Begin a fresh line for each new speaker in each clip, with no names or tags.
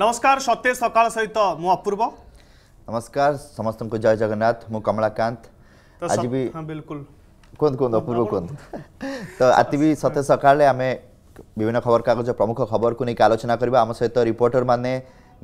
नमस्कार सत्य सकाल सहित अपूर्व
नमस्कार समस्त को जय जगन्नाथ मु कमलाकांत तो आज भी हाँ बिल्कुल कुंद कुंद हाँ, अपूर्व कुंद तो आज भी सत्य सका आम विभिन्न खबर प्रमुख खबर को लेकिन आलोचना करवा आम सहित रिपोर्टर मैंने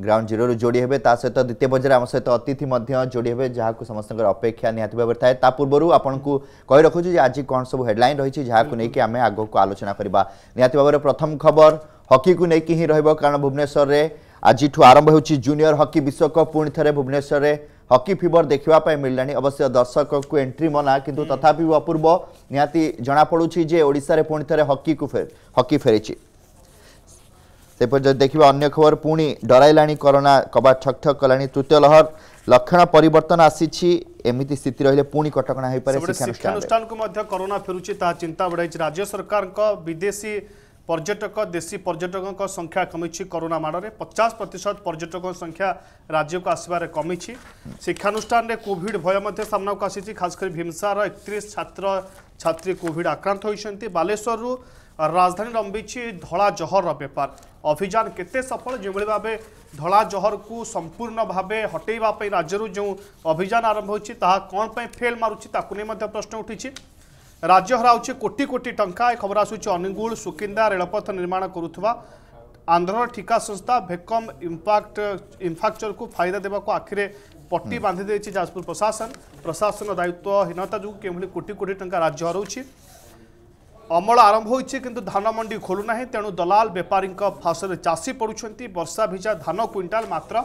ग्राउंड जीरो जोड़ी हे सहित द्वितीय बजार आम सहित अतिथि जोड़ी हे जहाँ समस्त अपेक्षा निहती भाव थाए ता पूर्व आपको कही रखुच्छे आज कौन सब हेडलैन रही जहाँ को लेकिन आम आग आलोचना करवा निहती भाव प्रथम खबर हकी को लेकिन ही रोक कारण भुवनेश्वर में ଆଜିଠୁ ଆରମ୍ଭ ହେଉଛି ଜୁନିୟର ହକି ବିଶ୍ୱକପ୍ ପୁଣି ଥରେ ଭୁବନେଶ୍ୱରରେ ହକି ଫିଭର ଦେଖିବା ପାଇଁ ମିଳିଲାଣି ଅବଶ୍ୟ ଦର୍ଶକଙ୍କୁ ଏଣ୍ଟ୍ରି ମନା କିନ୍ତୁ ତଥାପି ଅପୂର୍ବ ନିହାତି ଜଣାପଡ଼ୁଛି ଯେ ଓଡ଼ିଶାରେ ପୁଣି ଥରେ ହକିକୁ ହକି ଫେରିଛି ସେପରି ଯଦି ଦେଖିବା ଅନ୍ୟ ଖବର ପୁଣି ଡରାଇଲାଣି କରୋନା କବାଟ ଠକ୍ ଠକ୍ କଲାଣି ତୃତୀୟ ଲହର ଲକ୍ଷଣ ପରିବର୍ତ୍ତନ ଆସିଛି ଏମିତି ସ୍ଥିତି ରହିଲେ ପୁଣି କଟକଣା ହୋଇପାରେ ଶିକ୍ଷାନୁଷ୍ଠାନକୁ
ମଧ୍ୟ କରୋନା ଫେରୁଛି ତାହା ଚିନ୍ତା ବଢ଼ାଇଛି ରାଜ୍ୟ ସରକାରଙ୍କ ବିଦେଶୀ পর্যটক দেশী পর্যটক সংখ্যা কমিছি করোনা মাড়ে পচাশ প্রত পর্যটক সংখ্যা রাজ্যক আসবার কমিছি শিক্ষানুষ্ঠানে কোভিড ভয় সামনাকু আসিছে খাস করে ভীমসার একত্রিশ ছাত্র ছাত্রী কোভিড আক্রান্ত হয়েছেন বালেশ্বর রাজধানী লম্বিছি ধলা জহর বেপার অভিযান কেতে সফল যেভাবে ভাবে ধলা জহরকু সম্পূর্ণ ভাবে হটাইবা রাজ্যর যে অভিযান আরম্ভ হয়েছে তাহা কোণ ফেল মারুছি তাকে প্রশ্ন উঠিছে राज्य हरा कोटि कोटि टंका एक खबर आसूँ सुकिंदा रेलपथ निर्माण करुवा आंध्र ठिका संस्था भेकम इंपैक्ट इंफ्राक्चर को फायदा देवा आखिरे पट्टी हम्म। बांधि जाजपुर प्रशासन प्रशासन दायित्वहीनता जो कि कोटि कोटी टाँग राज्य हरा अमल आरंभ किंतु धान मंडी खोलूना तेणु दलाल बेपारी फास चाषी पड़ुंट बर्षा भिजा धान क्विंटाल मात्र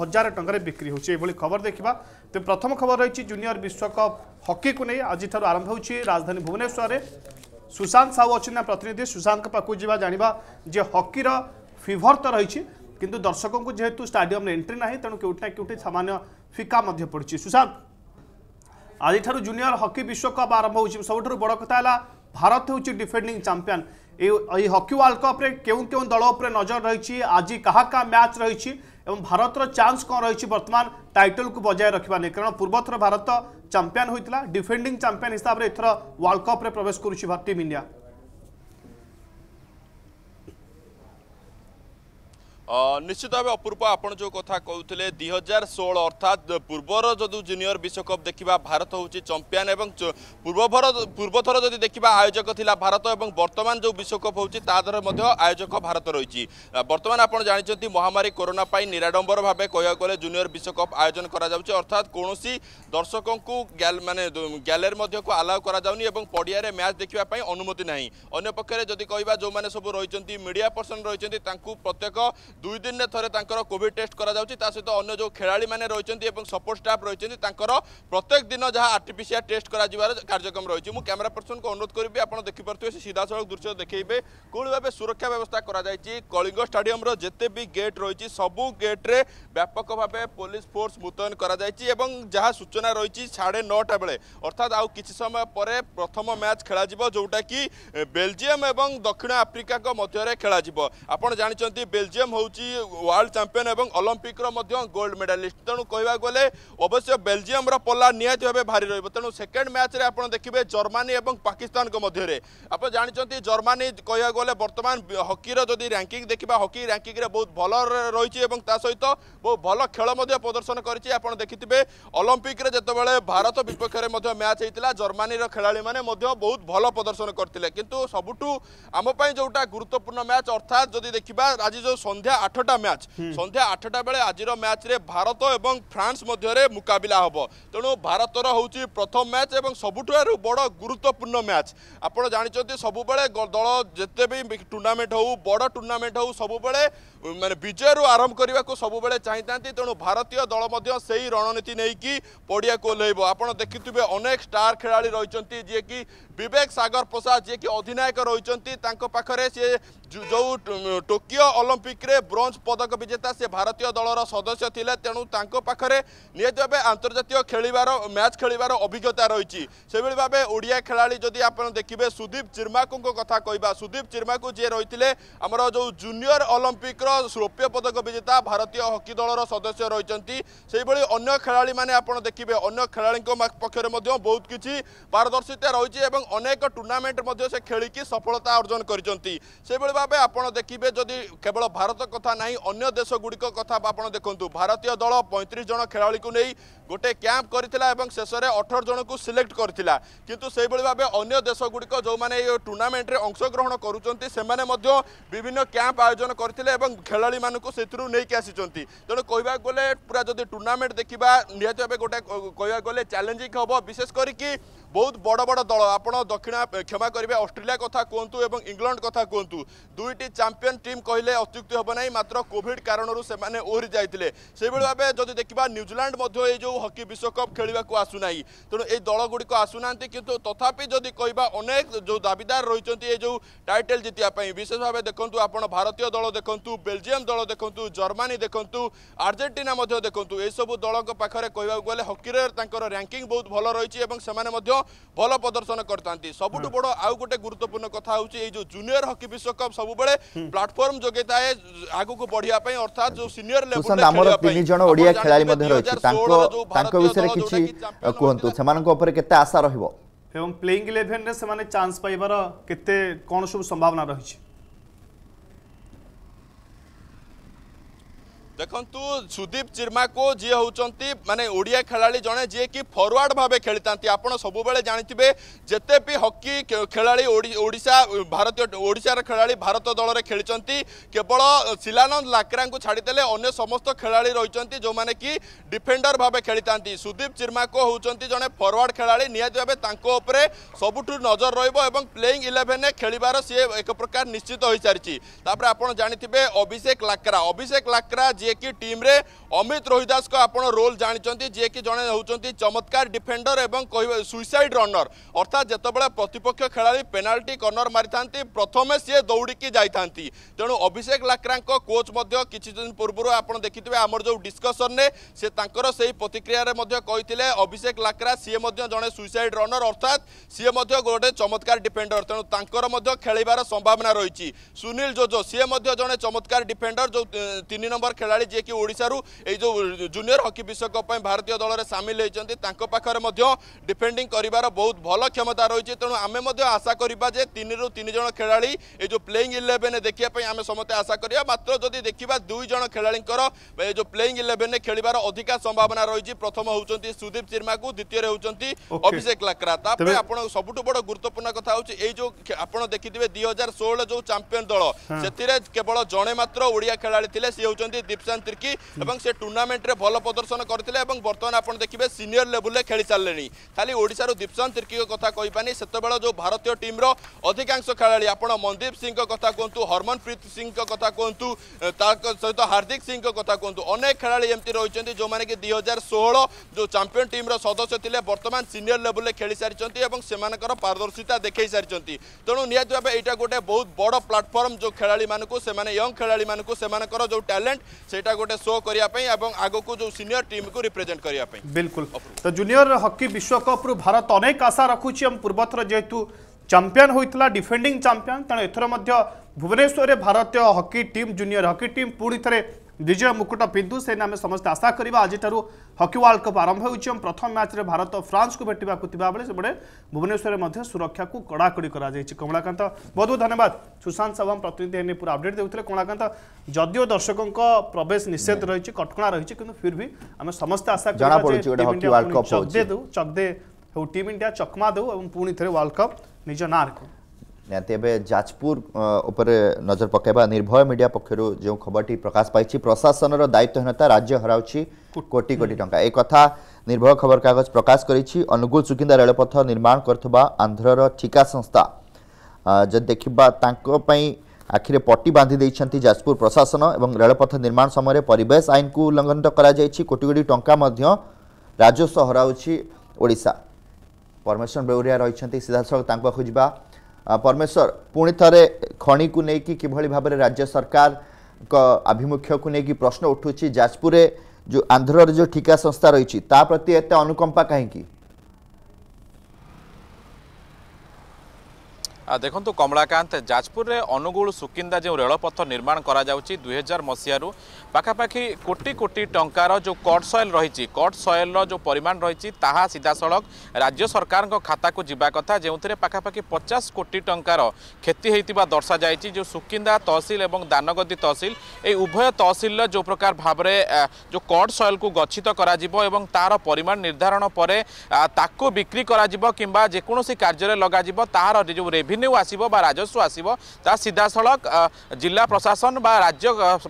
हजार टकर बिक्री होबर खबर देखा तो प्रथम खबर रही जूनियर विश्वकप हकी को नहीं आज आरंभ हो राजधानी भुवनेश्वर में सुशांत साहू अच्छे प्रतिनिधि सुशांत पाखक जाना जे हकीर फिभर तो रही किंतु दर्शकों को जेहेतु स्टाडियम एंट्री ना तेणु कौटिना कौटि सामान्य फिका पड़ी सुशांत आज जूनियर हकी विश्वकप आरंभ हो सब बड़ कथा है भारत हूँ डिफेडिंग चैंपियन हकी वर्ल्ड कप्रे क्यों दल उपर नजर रही आज क्या क्या मैच रही এবং ভারতর চান্স কম রয়েছে বর্তমান টাইটল কু বজায় রাখবা নিয়ে কারণ পূর্বথর ভারত চাম্পিয়ান হয়েছিল ডিফেন্ডিং চাম্পিয়ান হিসাবে এথর ওয়ার্ল্ড কপ্রে প্রবেশ করুছি টিম ইন্ডিয়া
নিশ্চিত ভাবে অপূর্ব আপনার যে কথা কুলে দুই হাজার ষোল অর্থাৎ পূর্বর যদি জুনিয়র বিশ্বকপ দেখা ভারত হচ্ছে চম্পিয়ান এবং পূর্বর পূর্বথর যদি দেখা আয়োজক লা ভারত এবং বর্তমান যে বিশ্বকপ হচ্ছে তাদের মধ্যে আয়োজক ভারত রয়েছে বর্তমান আপনার জাঁচান মহামারী করোনা পাই নিরাডম্বর ভাবে কহা গেলে জুনিয়র বিশ্বকপ আয়োজন করা যাচ্ছে অর্থাৎ কৌশি দর্শক মানে গ্যালের মধ্যে আলাও করা যাওনি এবং পড়িয়ার ম্যাচ দেখা অনুমতি না অন্য পক্ষে যদি কহা যে সব রয়েছেন মিডিয়া পর্সন রয়েছেন তা প্রত্যেক দুই দিনে থরে তাঁর কোভিড টেস্ট করা যাচ্ছে তা সহ অন্য যে খেলাড়ি মানে রয়েছেন এবং সপোর্ট স্টাফ রয়েছেন তাঁর প্রত্যেক দিন যা আর্টিপিসিআর টেস্ট করা যাবার কার্যক্রম রয়েছে মু ক্যামেরা পর্সনকে অনুরোধ করবি আপনার দেখিপারে সে সিধাসলখ দৃশ্য দেখবে কোণ ভাবে সুরক্ষা ব্যবস্থা করা যাই কলিঙ্গ স্টাডিয়মর যেতে বি গেট রয়েছে সবু গেট্রে ব্যাপক ভাবে পুলিশ ফোর্স মুতয়ন করা যাই এবং যা সূচনা রয়েছে সাড়ে নটা বেড়ে অর্থাৎ আউ কিছু সময় পরে প্রথম ম্যাচ খেলা যেটা কি বেলজিয়াম এবং দক্ষিণ আফ্রিকা মধ্যে খেলা যাব আপনার জাঁচান বেলজিয়াম হচ্ছে ହେଉଛି ୱାର୍ଲଡ ଚାମ୍ପିଅନ୍ ଏବଂ ଅଲମ୍ପିକ୍ର ମଧ୍ୟ ଗୋଲ୍ଡ ମେଡାଲିଷ୍ଟ ତେଣୁ କହିବାକୁ ଗଲେ ଅବଶ୍ୟ ବେଲଜିୟମର ପଲ୍ଲା ନିହାତି ଭାବେ ଭାରି ରହିବ ତେଣୁ ସେକେଣ୍ଡ ମ୍ୟାଚ୍ରେ ଆପଣ ଦେଖିବେ ଜର୍ମାନୀ ଏବଂ ପାକିସ୍ତାନଙ୍କ ମଧ୍ୟରେ ଆପଣ ଜାଣିଛନ୍ତି ଜର୍ମାନୀ କହିବାକୁ ଗଲେ ବର୍ତ୍ତମାନ ହକିର ଯଦି ର୍ୟାଙ୍କିଂ ଦେଖିବା ହକି ର୍ୟାଙ୍କିଂରେ ବହୁତ ଭଲ ରହିଛି ଏବଂ ତା ସହିତ ବହୁତ ଭଲ ଖେଳ ମଧ୍ୟ ପ୍ରଦର୍ଶନ କରିଛି ଆପଣ ଦେଖିଥିବେ ଅଲମ୍ପିକ୍ରେ ଯେତେବେଳେ ଭାରତ ବିପକ୍ଷରେ ମଧ୍ୟ ମ୍ୟାଚ୍ ହୋଇଥିଲା ଜର୍ମାନୀର ଖେଳାଳିମାନେ ମଧ୍ୟ ବହୁତ ଭଲ ପ୍ରଦର୍ଶନ କରିଥିଲେ କିନ୍ତୁ ସବୁଠୁ ଆମ ପାଇଁ ଯେଉଁଟା ଗୁରୁତ୍ୱପୂର୍ଣ୍ଣ ମ୍ୟାଚ୍ ଅର୍ଥାତ୍ ଯଦି ଦେଖିବା ଆଜି ଯେଉଁ ସନ୍ଧ୍ୟା আঠটা ম্যাচ সন্ধ্যা আঠটা বেড়ে আজ ম্যাচে ভারত এবং ফ্রান্স মধ্যে মুকাবিলা হব তেমন ভারতর হচ্ছে প্রথম ম্যাচ এবং সবুঠারু বড় গুরুত্বপূর্ণ ম্যাচ আপনার জাঁচি সবুলে দল যেতে টুর্নামেন্ট হোক বড় টুর্নামেন্ট হোক সবুলে মানে বিজয় আরম্ভ করা সবুলে চাইতে তেমন ভারতীয় দল মধ্যে সেই রণনীতি নেই পড়িয়া ওহ্লাইব আপনার দেখিবে অনেক স্টার খেলা রয়েছেন যেক সাগর প্রসাদ যে অধিনায়ক রয়েছেন তাঁর পাখে সে ଯେଉଁ ଟୋକିଓ ଅଲମ୍ପିକ୍ରେ ବ୍ରୋଞ୍ଜ ପଦକ ବିଜେତା ସେ ଭାରତୀୟ ଦଳର ସଦସ୍ୟ ଥିଲେ ତେଣୁ ତାଙ୍କ ପାଖରେ ନିହାତି ଭାବେ ଆନ୍ତର୍ଜାତୀୟ ଖେଳିବାର ମ୍ୟାଚ୍ ଖେଳିବାର ଅଭିଜ୍ଞତା ରହିଛି ସେଭଳି ଭାବେ ଓଡ଼ିଆ ଖେଳାଳି ଯଦି ଆପଣ ଦେଖିବେ ସୁଦୀପ ଚିର୍ମାକୁଙ୍କ କଥା କହିବା ସୁଦୀପ ଚିର୍ମାକୁ ଯିଏ ରହିଥିଲେ ଆମର ଯେଉଁ ଜୁନିୟର ଅଲମ୍ପିକ୍ର ରୌପ୍ୟ ପଦକ ବିଜେତା ଭାରତୀୟ ହକି ଦଳର ସଦସ୍ୟ ରହିଛନ୍ତି ସେହିଭଳି ଅନ୍ୟ ଖେଳାଳିମାନେ ଆପଣ ଦେଖିବେ ଅନ୍ୟ ଖେଳାଳିଙ୍କ ପକ୍ଷରେ ମଧ୍ୟ ବହୁତ କିଛି ପାରଦର୍ଶିତା ରହିଛି ଏବଂ ଅନେକ ଟୁର୍ଣ୍ଣାମେଣ୍ଟ ମଧ୍ୟ ସେ ଖେଳିକି ସଫଳତା ଅର୍ଜନ କରିଛନ୍ତି ସେଭଳି ভাবে আপনার দেখবে যদি কেবল ভারত কথা না অন্য দেশগুড়িক কথা আপনার দেখুন ভারতীয় দল পঁয়ত্রিশ জন খেলাড়ি নেই গোটে ক্যাম্প করে এবং শেষে অঠর জনক সিলেক্ট করে কিন্তু সেইভাবে ভাবে অন্য দেশগুড়িক যে এই টুর্ণামেন্টে অংশগ্রহণ করছেন সে বিভিন্ন ক্যাম্প আয়োজন করে এবং খেলাড়ি মানুষ সেতু নিয়ে আসছেন তেমন কহবাক গেলে পুরা যদি টুর্ণামেন্ট দেখা নিহতি ভাবে গোটে কহবাক গেলে চ্যালেঞ্জিং হব বিশেষ করি ବହୁତ ବଡ଼ ବଡ଼ ଦଳ ଆପଣ ଦକ୍ଷିଣ କ୍ଷମା କରିବେ ଅଷ୍ଟ୍ରେଲିଆ କଥା କୁହନ୍ତୁ ଏବଂ ଇଂଲଣ୍ଡ କଥା କୁହନ୍ତୁ ଦୁଇଟି ଚାମ୍ପିଅନ୍ ଟିମ୍ କହିଲେ ଅତ୍ୟୁକ୍ତି ହେବ ନାହିଁ ମାତ୍ର କୋଭିଡ୍ କାରଣରୁ ସେମାନେ ଓହରି ଯାଇଥିଲେ ସେଭଳି ଭାବେ ଯଦି ଦେଖିବା ନ୍ୟୁଜିଲାଣ୍ଡ ମଧ୍ୟ ଏଇ ଯେଉଁ ହକି ବିଶ୍ୱକପ୍ ଖେଳିବାକୁ ଆସୁନାହିଁ ତେଣୁ ଏଇ ଦଳଗୁଡ଼ିକ ଆସୁନାହାନ୍ତି କିନ୍ତୁ ତଥାପି ଯଦି କହିବା ଅନେକ ଯେଉଁ ଦାବିଦାର ରହିଛନ୍ତି ଏ ଯେଉଁ ଟାଇଟେଲ୍ ଜିତିବା ପାଇଁ ବିଶେଷ ଭାବେ ଦେଖନ୍ତୁ ଆପଣ ଭାରତୀୟ ଦଳ ଦେଖନ୍ତୁ ବେଲଜିୟମ ଦଳ ଦେଖନ୍ତୁ ଜର୍ମାନୀ ଦେଖନ୍ତୁ ଆର୍ଜେଣ୍ଟିନା ମଧ୍ୟ ଦେଖନ୍ତୁ ଏସବୁ ଦଳଙ୍କ ପାଖରେ କହିବାକୁ ଗଲେ ହକିରେ ତାଙ୍କର ର୍ୟାଙ୍କିଂ ବହୁତ ଭଲ ରହିଛି ଏବଂ ସେମାନେ ମଧ୍ୟ ଭଲ ପ୍ରଦର୍ଶନ କରିଥାନ୍ତି ସବୁଠୁ ବଡ ଆଉ ଗୋଟେ ଗୁରୁତ୍ୱପୂର୍ଣ୍ଣ କଥା ହେଉଛି ଏଇ ଯୋଉ ଜୁନିୟର ହକି ବିଶ୍ୱକପ୍ ସବୁବେଳେ ପ୍ଲାଟଫର୍ମ ଯୋଗାଇଥାଏ ଆଗକୁ ବଢିବା ପାଇଁ ଅର୍ଥାତ ଯୋଉ ସିନିୟର ଲେଭେଲ ଆମର ତିନି
ଜଣ ଓଡିଆ ଖେଳାଳି ମଧ୍ୟ ରହିଛି ତାଙ୍କ ତାଙ୍କ ବିଷୟରେ କିଛି କୁହନ୍ତୁ ସେମାନଙ୍କ ଉପରେ କେତେ ଏବଂ
ପାଇବାର କେତେ କ'ଣ ସବୁ ସମ୍ଭାବନା ରହିଛି
দেখন্তু সুদীপ চির্মাকো যিয়ে হচ্ছেন মানে ওড়িয়া খেলাড়ি জনে যিয়েকি ফরওয়ার্ড ভাবে খেলি থাকে আপনার সবুলে জাঁথিবে যেতে বি হকি খেলাড়ি ওড়িশা ভারতীয় ওড়িশার খেলাড়ি ভারত দলের খেলিছেন কেবল শিলানন্দ লাকরা ছাড়িদেলে অন্য সমস্ত খেলাড়ি রয়েছেন যে কি ডিফেন্ডর ভাবে খেলি থাকে সুদীপ চির্মাকো হচ্ছেন জনে ফরওয়ার্ড খেলাড়ি নিহতি ভাবে তাঁর উপরে সবুঠু নজর রহব এবং প্লেইং ইলেভেন খেলবার সি এক প্রকার নিশ্চিত হয়ে সারিছে তাপরে আপনার জাঁথিবে অভিষেক লাকরা অভিষেক লাকরা যে ଯିଏକି ଟିମ୍ରେ ଅମିତ ରୋହିଦାସଙ୍କ ଆପଣ ରୋଲ୍ ଜାଣିଛନ୍ତି ଯିଏକି ଜଣେ ହେଉଛନ୍ତି ଚମତ୍କାର ଡିଫେଣ୍ଡର ଏବଂ କହିବା ସୁଇସାଇଡ୍ ରନର ଅର୍ଥାତ୍ ଯେତେବେଳେ ପ୍ରତିପକ୍ଷ ଖେଳାଳି ପେନାଲ୍ଟି କର୍ଣ୍ଣର ମାରିଥାନ୍ତି ପ୍ରଥମେ ସିଏ ଦୌଡ଼ିକି ଯାଇଥାନ୍ତି ତେଣୁ ଅଭିଷେକ ଲାକ୍ରାଙ୍କ କୋଚ୍ ମଧ୍ୟ କିଛି ଦିନ ପୂର୍ବରୁ ଆପଣ ଦେଖିଥିବେ ଆମର ଯେଉଁ ଡିସ୍କସନ୍ରେ ସେ ତାଙ୍କର ସେହି ପ୍ରତିକ୍ରିୟାରେ ମଧ୍ୟ କହିଥିଲେ ଅଭିଷେକ ଲାକ୍ରା ସିଏ ମଧ୍ୟ ଜଣେ ସୁଇସାଇଡ୍ ରନର ଅର୍ଥାତ୍ ସିଏ ମଧ୍ୟ ଗୋଟେ ଚମତ୍କାର ଡିଫେଣ୍ଡର ତେଣୁ ତାଙ୍କର ମଧ୍ୟ ଖେଳିବାର ସମ୍ଭାବନା ରହିଛି ସୁନୀଲ ଜୋଜୋ ସିଏ ମଧ୍ୟ ଜଣେ ଚମତ୍କାର ଡିଫେଣ୍ଡର ଯେଉଁ ତିନି ନମ୍ବର ଖେଳାଳି ଖେଳାଳି ଯିଏକି ଓଡ଼ିଶାରୁ ଏଇ ଯେଉଁ ଜୁନିୟର ହକି ବିଶ୍ୱକପ୍ ପାଇଁ ଭାରତୀୟ ଦଳରେ ସାମିଲ ହୋଇଛନ୍ତି ତାଙ୍କ ପାଖରେ ମଧ୍ୟ ଡିଫେଣ୍ଡିଂ କରିବାର ବହୁତ ଭଲ କ୍ଷମତା ରହିଛି ତେଣୁ ଆମେ ମଧ୍ୟ ଆଶା କରିବା ଯେ ତିନିରୁ ତିନି ଜଣ ଖେଳାଳି ଏ ଯେଉଁ ପ୍ଲେଇଂ ଇଲେଭେନ୍ ଦେଖିବା ପାଇଁ ଆମେ ସମସ୍ତେ ଆଶା କରିବା ମାତ୍ର ଯଦି ଦେଖିବା ଦୁଇ ଜଣ ଖେଳାଳିଙ୍କର ଏ ଯେଉଁ ପ୍ଲେଇଂ ଇଲେଭେନ୍ରେ ଖେଳିବାର ଅଧିକା ସମ୍ଭାବନା ରହିଛି ପ୍ରଥମ ହେଉଛନ୍ତି ସୁଦୀପ ଚିର୍ମାକୁ ଦ୍ୱିତୀୟରେ ହେଉଛନ୍ତି ଅଭିଷେକ ଲାକ୍ରା ତାପରେ ଆପଣ ସବୁଠୁ ବଡ଼ ଗୁରୁତ୍ୱପୂର୍ଣ୍ଣ କଥା ହେଉଛି ଏଇ ଯେଉଁ ଆପଣ ଦେଖିଥିବେ ଦୁଇ ହଜାର ଷୋହଳ ଯେଉଁ ଚାମ୍ପିୟନ ଦଳ ସେଥିରେ କେବଳ ଜଣେ ମାତ୍ର ଓଡ଼ିଆ ଖେଳାଳି ଥିଲେ ସିଏ ହେଉଛନ୍ତି ଦୀପ রেপসান তির্কি এবং সে টুর্নামেন্টে ভালো প্রদর্শন করে এবং বর্তমানে আপনার দেখবে সিনিয়র লেভেলে খেলি সারে খালি ওড়শার দীপসান তির্কি কথা কইপানি সেতবে যে ভারতীয় টিম্র অধিকাংশ খেলাড়ি আপনার মনদীপ সিং কথা কুহতু হরমনপ্রীত সিং কথা কুহতু তা সহ হার্দিক সিং কথা কুহতু অনেক খেলাড়ি এমতি রয়েছেন যে মানে কি দুই হাজার ষোহল যে চ্যাম্পিয়ন টিম্র সদস্য লে বর্তমান সিনিয়র লেভেলে খেলি সারি এবং সে পারদর্শিতা দেখাই সারি তেমন নিহতি ভাবে এইটা গোটে বহু বড় প্লাটফর্ম যে খেলাড়ি মানুষ সে ইয়ং খেলাড়ি মানুষ সে যে ট্যালেন্ট ସେଇଟା ଗୋଟେ ଶୋ କରିବା ପାଇଁ ଏବଂ ଆଗକୁ ଯେଉଁ ସିନିୟର ଟିମ୍କୁ ରିପ୍ରେଜେଣ୍ଟ କରିବା ପାଇଁ
ବିଲକୁଲ ତ ଜୁନିୟର ହକି ବିଶ୍ୱକପ୍ରୁ ଭାରତ ଅନେକ ଆଶା ରଖୁଛି ଏବଂ ପୂର୍ବଥର ଯେହେତୁ ଚାମ୍ପିଅନ୍ ହୋଇଥିଲା ଡିଫେଣ୍ଡିଂ ଚାମ୍ପିଅନ୍ ତେଣୁ ଏଥର ମଧ୍ୟ ଭୁବନେଶ୍ୱରରେ ଭାରତୀୟ hockey team junior hockey team ପୁଣି ଥରେ ବିଜୟ ମୁକୁଟ ପିନ୍ଧୁ ସେ ଆମେ ସମସ୍ତେ ଆଶା କରିବା ଆଜିଠାରୁ ହକି ୱାର୍ଲଡ କପ୍ ଆରମ୍ଭ ହେଉଛି ଏବଂ ପ୍ରଥମ ମ୍ୟାଚ୍ରେ ଭାରତ ଫ୍ରାନ୍ସକୁ ଭେଟିବାକୁ ଥିବାବେଳେ ସେପଟେ ଭୁବନେଶ୍ୱରରେ ମଧ୍ୟ ସୁରକ୍ଷାକୁ କଡ଼ାକଡ଼ି କରାଯାଇଛି କମଳାକାନ୍ତ ବହୁତ ବହୁତ ଧନ୍ୟବାଦ ସୁଶାନ୍ତ ସାବମ ପ୍ରତିନିଧି ଏନେ ପୁରା ଅପଡେଟ୍ ଦେଉଥିଲେ କମଳାକାନ୍ତ ଯଦିଓ ଦର୍ଶକଙ୍କ ପ୍ରବେଶ ନିଷେଧ ରହିଛି କଟକଣା ରହିଛି କିନ୍ତୁ ଫିର୍ ବି ଆମେ ସମସ୍ତେ ଆଶା କରିବା ଚକଦେ ହେଉ ଟିମ୍ ଇଣ୍ଡିଆ ଚକମା ଦେଉ ଏବଂ ପୁଣି ଥରେ ୱାର୍ଲଡ କପ୍ ନିଜ ନାଁ ରଖୁ
ନିହାତି ଏବେ ଯାଜପୁର ଉପରେ ନଜର ପକାଇବା ନିର୍ଭୟ ମିଡ଼ିଆ ପକ୍ଷରୁ ଯେଉଁ ଖବରଟି ପ୍ରକାଶ ପାଇଛି ପ୍ରଶାସନର ଦାୟିତ୍ୱହୀନତା ରାଜ୍ୟ ହରାଉଛି କୋଟି କୋଟି ଟଙ୍କା ଏ କଥା ନିର୍ଭୟ ଖବରକାଗଜ ପ୍ରକାଶ କରିଛି ଅନୁଗୁଳ ସୁକିନ୍ଦା ରେଳପଥ ନିର୍ମାଣ କରୁଥିବା ଆନ୍ଧ୍ରର ଠିକା ସଂସ୍ଥା ଯଦି ଦେଖିବା ତାଙ୍କ ପାଇଁ ଆଖିରେ ପଟି ବାନ୍ଧି ଦେଇଛନ୍ତି ଯାଜପୁର ପ୍ରଶାସନ ଏବଂ ରେଳପଥ ନିର୍ମାଣ ସମୟରେ ପରିବେଶ ଆଇନକୁ ଉଲ୍ଲଂଘନ କରାଯାଇଛି କୋଟି କୋଟି ଟଙ୍କା ମଧ୍ୟ ରାଜସ୍ୱ ହରାଉଛି ଓଡ଼ିଶା ପରମେଶ୍ୱର ବେଉରିଆ ରହିଛନ୍ତି ସିଧାସଳଖ ତାଙ୍କ ପାଖକୁ ଯିବା परमेश्वर पुणी थे खणी को लेकिन किभली भाव राज्य सरकार आभिमुख्य को लेकिन प्रश्न उठू जाजपुर जो आंध्र जो ठिका संस्था रही प्रति एत अनुकंपा कहीं
দেখন্তু কমলাকান্ত যাজপুরে অনুগুল সুকিন্দা যে রেলপথ নির্মাণ করা যাচ্ছে দুই হাজার মশিয়ার পাখাপাখি কোটি কোটি টঙ্কার যে কট সয়েল রয়েছে কট সয়েলর যে পরিমাণ রয়েছে তাহা সিধাসলখ রাজ্য সরকার খাতাকু যা কথা যে পাখাপাখি পচাশ কোটি টঙ্কার ক্ষতি হয়ে দর্শা যাই যে সুকিন্দা তহসিল এবং দানগদী তহসিল এই উভয় তহসিলর যে প্রকার ভাবে যে কট সয়েলকু গচ্ছিত করা এবং তার পরিমাণ নির্ধারণ পরে তাকে বিক্রি করা কিংবা যেকোন কার্যরে লগাযিব তার যে রেভিনিউ রেভিনিউ আসব বা রাজস্ব আসব তা সিধাসলখ জেলা প্রশাসন বা রাজ্য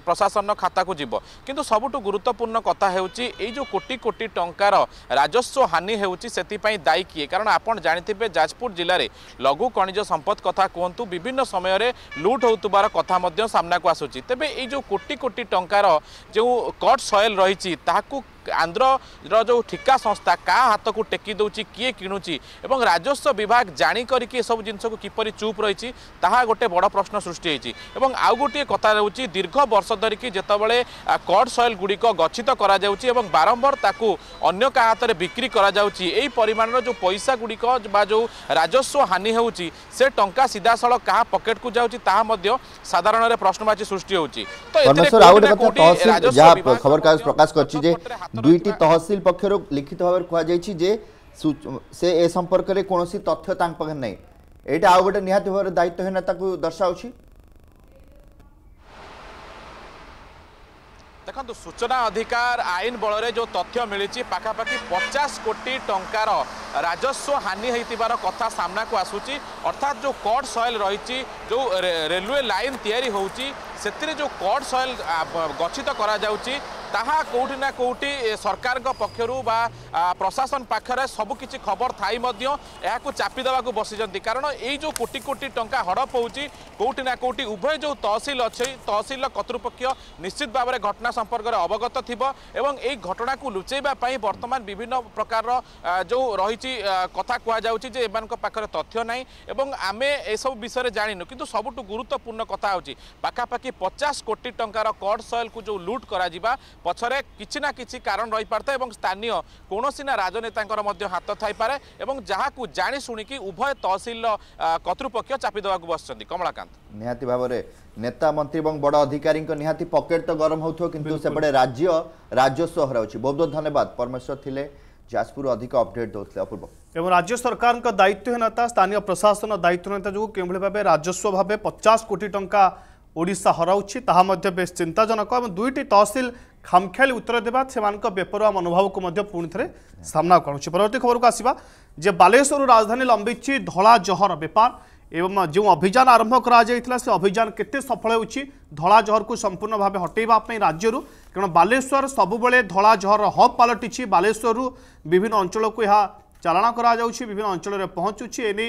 প্রশাসন খাতাকু যাব কিন্তু সবুঠু গুরুত্বপূর্ণ কথা হচ্ছে এই যে কোটি কোটি টঙ্কার রাজস্ব হানি হচ্ছে সেপাই দায়ী কিয়ে কারণ আপনার জাঁথিবে যাজপুর জেলার লঘু খনিজ সম্পদ কথা কুহতু বিভিন্ন সময়ের লুট হওয়ার কথা সামনাকু আসুচি তবে এই যে কোটি কোটি টঙ্কার যে কট সয়েল রয়েছে তাহলে ଆନ୍ଧ୍ରର ଯେଉଁ ଠିକା ସଂସ୍ଥା କାହା ହାତକୁ ଟେକି ଦେଉଛି କିଏ କିଣୁଛି ଏବଂ ରାଜସ୍ୱ ବିଭାଗ ଜାଣି କରିକି ଏସବୁ ଜିନିଷକୁ କିପରି ଚୁପ୍ ରହିଛି ତାହା ଗୋଟେ ବଡ଼ ପ୍ରଶ୍ନ ସୃଷ୍ଟି ହୋଇଛି ଏବଂ ଆଉ ଗୋଟିଏ କଥା ରହୁଛି ଦୀର୍ଘ ବର୍ଷ ଧରିକି ଯେତେବେଳେ କଟ୍ ସଏଲ୍ ଗୁଡ଼ିକ ଗଚ୍ଛିତ କରାଯାଉଛି ଏବଂ ବାରମ୍ବାର ତାକୁ ଅନ୍ୟ କାହା ହାତରେ ବିକ୍ରି କରାଯାଉଛି ଏହି ପରିମାଣର ଯେଉଁ ପଇସା ଗୁଡ଼ିକ ବା ଯେଉଁ ରାଜସ୍ୱ ହାନି ହେଉଛି ସେ ଟଙ୍କା ସିଧାସଳଖ କାହା ପକେଟକୁ ଯାଉଛି ତାହା ମଧ୍ୟ ସାଧାରଣରେ ପ୍ରଶ୍ନବାଚୀ ସୃଷ୍ଟି ହେଉଛି ତ
ଖବରକାଗଜ ପ୍ରକାଶ କରିଛି ଯେ দুইটি তহসিল পক্ষর লিখিত ভাবে কুহযাই যে সে এ সম্পর্কে কোণী তথ্য তা পাখে নাই এইটা আউ গোটে নিহতি ভাবে দায়িত্বহীনতা দর্শাউছি
দেখন্তু সূচনা অধিকার আইন বলরে যে তথ্য মিলিছি পাখাপাখি পচাশ কোটি টঙ্কার রাজস্ব হানি হয়েছিবার কথা সামনাকু আসুচি অর্থাৎ যে কট সয়েল রয়েছে যে রেলওয়ে লাইন তৈরি হচ্ছে ସେଥିରେ ଯେଉଁ କଡ୍ ସଏଲ୍ ଗଛିତ କରାଯାଉଛି ତାହା କେଉଁଠି ନା କେଉଁଠି ସରକାରଙ୍କ ପକ୍ଷରୁ ବା ପ୍ରଶାସନ ପାଖରେ ସବୁକିଛି ଖବର ଥାଇ ମଧ୍ୟ ଏହାକୁ ଚାପି ଦେବାକୁ ବସିଛନ୍ତି କାରଣ ଏଇ ଯେଉଁ କୋଟି କୋଟି ଟଙ୍କା ହଡ଼ପ ହେଉଛି କେଉଁଠି ନା କେଉଁଠି ଉଭୟ ଯେଉଁ ତହସିଲ ଅଛି ତହସିଲର କର୍ତ୍ତୃପକ୍ଷ ନିଶ୍ଚିତ ଭାବରେ ଘଟଣା ସମ୍ପର୍କରେ ଅବଗତ ଥିବ ଏବଂ ଏହି ଘଟଣାକୁ ଲୁଚେଇବା ପାଇଁ ବର୍ତ୍ତମାନ ବିଭିନ୍ନ ପ୍ରକାରର ଯେଉଁ ରହିଛି କଥା କୁହାଯାଉଛି ଯେ ଏମାନଙ୍କ ପାଖରେ ତଥ୍ୟ ନାହିଁ ଏବଂ ଆମେ ଏସବୁ ବିଷୟରେ ଜାଣିନୁ କିନ୍ତୁ ସବୁଠୁ ଗୁରୁତ୍ୱପୂର୍ଣ୍ଣ କଥା ହେଉଛି ପାଖାପାଖି পচাশ কোটি টঙ্কার কড সয়েলকু যে লুট করা পছরে কিছু না কিছু কারণ রইপারে এবং স্থানীয় কৌশি না রাজনেতাঙ্কর মধ্যে হাত থাইপরে এবং যা জাশুণিকি উভয় তহসিল কর্তৃপক্ষ চাপি দেওয়া বসছেন কমলাকান্ত
নিহতি ভাবে নেতা মন্ত্রী এবং বড় অধিকারী নিহতি পকেট তো গরম হোক কিন্তু সেপটে রাজ্য রাজস্ব হরাউছি বহুত বহুত ধন্যবাদ পরমেশ্বর লে ଯାଜପୁର ଅଧିକ ଅପଡେଟ୍ ଦେଉଥିଲେ ଅପୂର୍ବ
ଏବଂ ରାଜ୍ୟ ସରକାରଙ୍କ ଦାୟିତ୍ୱହୀନତା ସ୍ଥାନୀୟ ପ୍ରଶାସନ ଦାୟିତ୍ୱହୀନତା ଯୋଗୁଁ କେଉଁଭଳି ଭାବେ ରାଜସ୍ୱ ଭାବେ ପଚାଶ କୋଟି ଟଙ୍କା ওড়িশা হরাউছি তাহা মধ্যে বেশ চিন্তাজনক এবং দুইটি তহসিল খামখেয়ালি উত্তর দেবা সেমানক বেপরোয়া মনোভাবকু মধ্য পুনি থরে সামনা করুছি পরবর্তী খবরকু আসিবা যে বালেশ্বর রাজধানী লম্বিছি ধলা জহর বেপার এবং যে অভিযান আরম্ভ করা যাইছিল সে অভিযান কেতে সফল হচ্ছে ধলা জহরকু সম্পূর্ণ ভাবে হটাইবা রাজ্যর কারণ বালেশ্বর সবুলে ধলা জহর হব পালটিছি বালেশ্বর বিভিন্ন অঞ্চলক এ চালাণ করা যাচ্ছে বিভিন্ন অঞ্চলের পৌঁছুছি এনে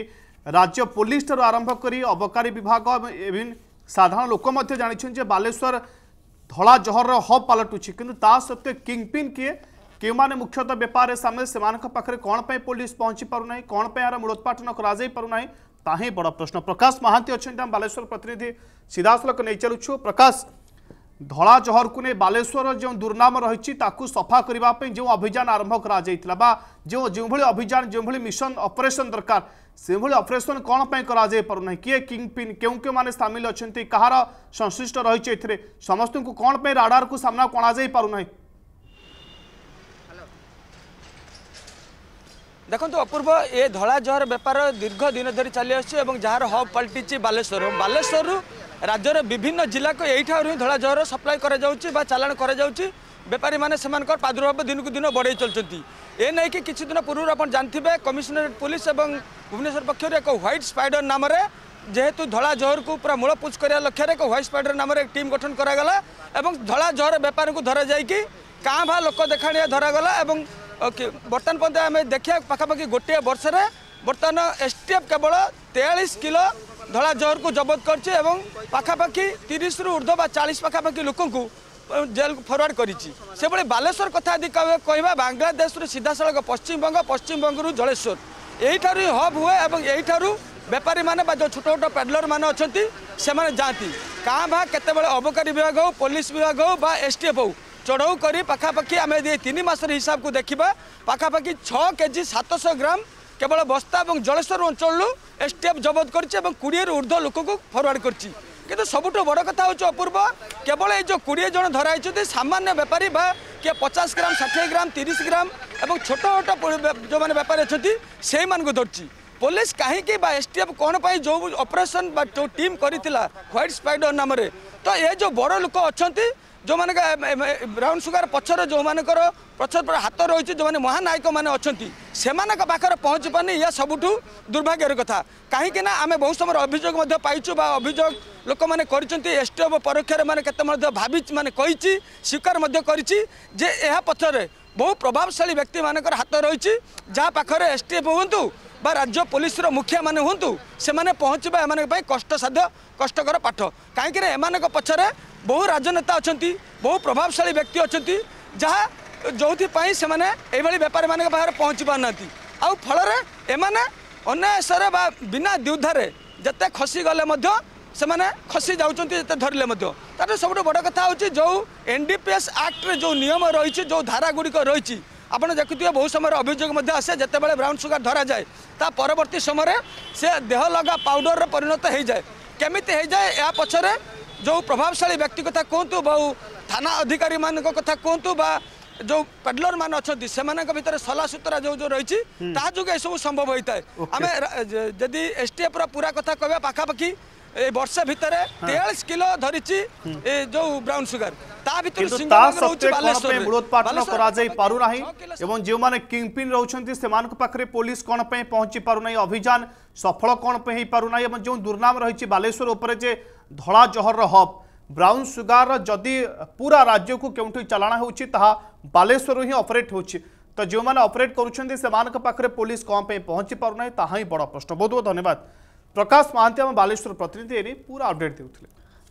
রাজ্য পুলিশ ঠার আরম্ভ করে অবকারী বিভাগ এবং साधारण लोक जानते बालेश्वर धला जहर हब पलटू कि सत्वे किंगपिन किए क्यों मुख्यतः बेपार सामिल से पाखे कौन पुलिस पहुंची पारना कौन यार मूलोत्पाटन करना ही बड़ प्रश्न प्रकाश महांती अच्छा बालेश्वर प्रतिनिधि सीधासल नहीं चलु प्रकाश धला जहर को नहीं बालेश्वर जो दुर्नाम रही सफा करने जो अभियान आरंभ कर अभियान जो भाई मिशन अपरेसन दरकार से भाई अपरेसन कौन पर ना किए किंगपिन क्यों क्यों मैंने सामिल अच्छा कहार संश्लिष्ट रही समस्त को कौन पर राडार को सामना कणा जा पार ना
देखो अपूर्व ये धला जहर बेपार दीर्घ दिन धरी चली आस जार हब पलटी बालेश्वर बालेश्वर রাজ্যের বিভিন্ন জেলা এইঠার হি ধরা জহর সপ্লাই করা যাচ্ছে বা চালাণ করা যাচ্ছে বেপারী মানে সে প্রাদুর্ভাব দিনক দিন বড়াই চলছেন এ নেই কিছুদিন পূর্ব আপনার জানিবে কমিশনারেট পুলিশ এবং ভুবনেশ্বর পক্ষ এক হোয়াইট স্পাইডর নামে যেহেতু ধলা জহরকু পুরা মূলপুচ করার লক্ষ্যে এক হোয়াইট স্পাইডর নামে এক টিম গঠন করা গলা এবং ধলা জহর বেপারী ধরা যাই কি কাঁ ভা লোক দেখাণিয়া ধরা গলা এবং বর্তমান পর্যন্ত আমি দেখা পাখাপাখি গোটিয়ে বর্ষে বর্তমান এসটিএফ কেবল তেয়াশ কিলো ଧଳା ଜହରକୁ ଜବତ କରିଛି ଏବଂ ପାଖାପାଖି ତିରିଶରୁ ଉର୍ଦ୍ଧ୍ୱ ବା ଚାଳିଶ ପାଖାପାଖି ଲୋକଙ୍କୁ ଜେଲକୁ ଫରୱାର୍ଡ଼ କରିଛି ସେଭଳି ବାଲେଶ୍ୱର କଥା ଯଦି କହିବା ବାଂଲାଦେଶରୁ ସିଧାସଳଖ ପଶ୍ଚିମବଙ୍ଗ ପଶ୍ଚିମବଙ୍ଗରୁ ଜଳେଶ୍ୱର ଏଇଠାରୁ ହିଁ ହବ୍ ହୁଏ ଏବଂ ଏଇଠାରୁ ବେପାରୀମାନେ ବା ଯେଉଁ ଛୋଟ ଛୋଟ ପେଡଲର୍ମାନେ ଅଛନ୍ତି ସେମାନେ ଯାଆନ୍ତି କାଁ ଭାଁ କେତେବେଳେ ଅବକାରୀ ବିଭାଗ ହେଉ ପୋଲିସ ବିଭାଗ ହେଉ ବା ଏସ୍ଟିଏଫ୍ ହେଉ ଚଢ଼ଉ କରି ପାଖାପାଖି ଆମେ ଯଦି ତିନି ମାସର ହିସାବକୁ ଦେଖିବା ପାଖାପାଖି ଛଅ କେଜି ସାତଶହ ଗ୍ରାମ কেবল বস্তা এবং জলেশ্বর অঞ্চলু এসটিএফ জবত করছে এবং কোড়িয়ে ঊর্ধ্ব লোককে ফরওয়ার্ড করছে কিন্তু সবুঠ বড় কথা হচ্ছে অপূর্ব কেবল এই যে কোড়িয়ে জন ধরা হয়েছেন সামান্য ব্যাপারী বা কে পচাশ গ্রাম ষাঠিয়ে গ্রাম তিরিশ গ্রাম এবং ছোট ছোট যে ব্যাপারী অনেক সেই মানুষ ধরছি পুলিশ কাহিকি বা এসটিএফ কোণ পাই যে অপরেসন বা টিম করে হোয়াইট স্পাইডর নামে তো এ যে বড় লোক অনেক ଯେଉଁମାନେ ବ୍ରାଉନ୍ ସୁଗାର ପଛରେ ଯେଉଁମାନଙ୍କର ପଛରେ ହାତ ରହିଛି ଯେଉଁମାନେ ମହାନାୟକମାନେ ଅଛନ୍ତି ସେମାନଙ୍କ ପାଖରେ ପହଞ୍ଚି ପାରୁନି ଏହା ସବୁଠୁ ଦୁର୍ଭାଗ୍ୟର କଥା କାହିଁକିନା ଆମେ ବହୁତ ସମୟରେ ଅଭିଯୋଗ ମଧ୍ୟ ପାଇଛୁ ବା ଅଭିଯୋଗ ଲୋକମାନେ କରିଛନ୍ତି ଏସ୍ ଟି ଏସ୍ଟିଏଫ୍ ପରୋକ୍ଷରେ ମାନେ କେତେ ମଧ୍ୟ ଭାବି ମାନେ କହିଛି ସ୍ୱୀକାର ମଧ୍ୟ କରିଛି ଯେ ଏହା ପଛରେ ବହୁ ପ୍ରଭାବଶାଳୀ ବ୍ୟକ୍ତିମାନଙ୍କର ହାତ ରହିଛି ଯାହା ପାଖରେ ଏସ୍ ଟି ଏଫ୍ ହୁଅନ୍ତୁ ବା ରାଜ୍ୟ ପୋଲିସର ମୁଖିଆମାନେ ହୁଅନ୍ତୁ ସେମାନେ ପହଞ୍ଚିବା ଏମାନଙ୍କ ପାଇଁ କଷ୍ଟସାଧ୍ୟ କଷ୍ଟକର ପାଠ କାହିଁକିନା ଏମାନଙ୍କ ପଛରେ বহু রাজনেতা অনেক বহু প্রভাবশালী ব্যক্তি অনেক যা ଯେଉଁଥିପାଇଁ ସେମାନେ ଏଇଭଳି ବେପାରୀମାନଙ୍କ ପାଖରେ ପହଞ୍ଚି ପାରୁନାହାନ୍ତି ଆଉ ଫଳରେ ଏମାନେ ଅନାୟାସରେ ବା ବିନା ଦ୍ୟୁଧାରେ ଯେତେ ଖସିଗଲେ ମଧ୍ୟ ସେମାନେ ଖସି ଯାଉଛନ୍ତି ଯେତେ ଧରିଲେ ମଧ୍ୟ ତା'ଠୁ ସବୁଠୁ ବଡ଼ କଥା ହେଉଛି ଯେଉଁ ଏନ୍ ଡି ପି ଏସ୍ ଆକ୍ଟରେ ଯେଉଁ ନିୟମ ରହିଛି ଯେଉଁ ଧାରାଗୁଡ଼ିକ ରହିଛି ଆପଣ ଦେଖୁଥିବେ ବହୁ ସମୟରେ ଅଭିଯୋଗ ମଧ୍ୟ ଆସେ ଯେତେବେଳେ ବ୍ରାଉନ୍ ସୁଗାର ଧରାଯାଏ ତା ପରବର୍ତ୍ତୀ ସମୟରେ ସେ ଦେହ ଲଗା ପାଉଡ଼ରର ପରିଣତ ହୋଇଯାଏ କେମିତି ହୋଇଯାଏ ଏହା ପଛରେ जो प्रभावशाली व्यक्ति कथा कहतु बहु थाना अधिकारी मान कथा कहतु बा जो पेडलर मान अच्छा से मतलब सला सुतरा जो जो रही हम्म। सब संभव होता है आम जदि एस टी एफ रूरा कथा कह पाखापाखि वर्षे भितर हाँ। तेयास किलो धरी हम्म। जो ब्राउन सुगर
पुलिस कौन पहुंची अभियान सफल कौन पर जो दुर्नाम रही बालेश्वर उपरे धला जहर हब ब्राउन सुगार जदि पूरा राज्य को क्योंठ चलाणा होलेश्वर ही अपरेट हो तो जो मैंने अपरेट कराखे पुलिस कौन पर पहुंची पार ना ता ही बड़ प्रश्न बहुत बहुत धन्यवाद प्रकाश महांती आम बालेश्वर प्रतिनिधि एने पूरा अपडेट देते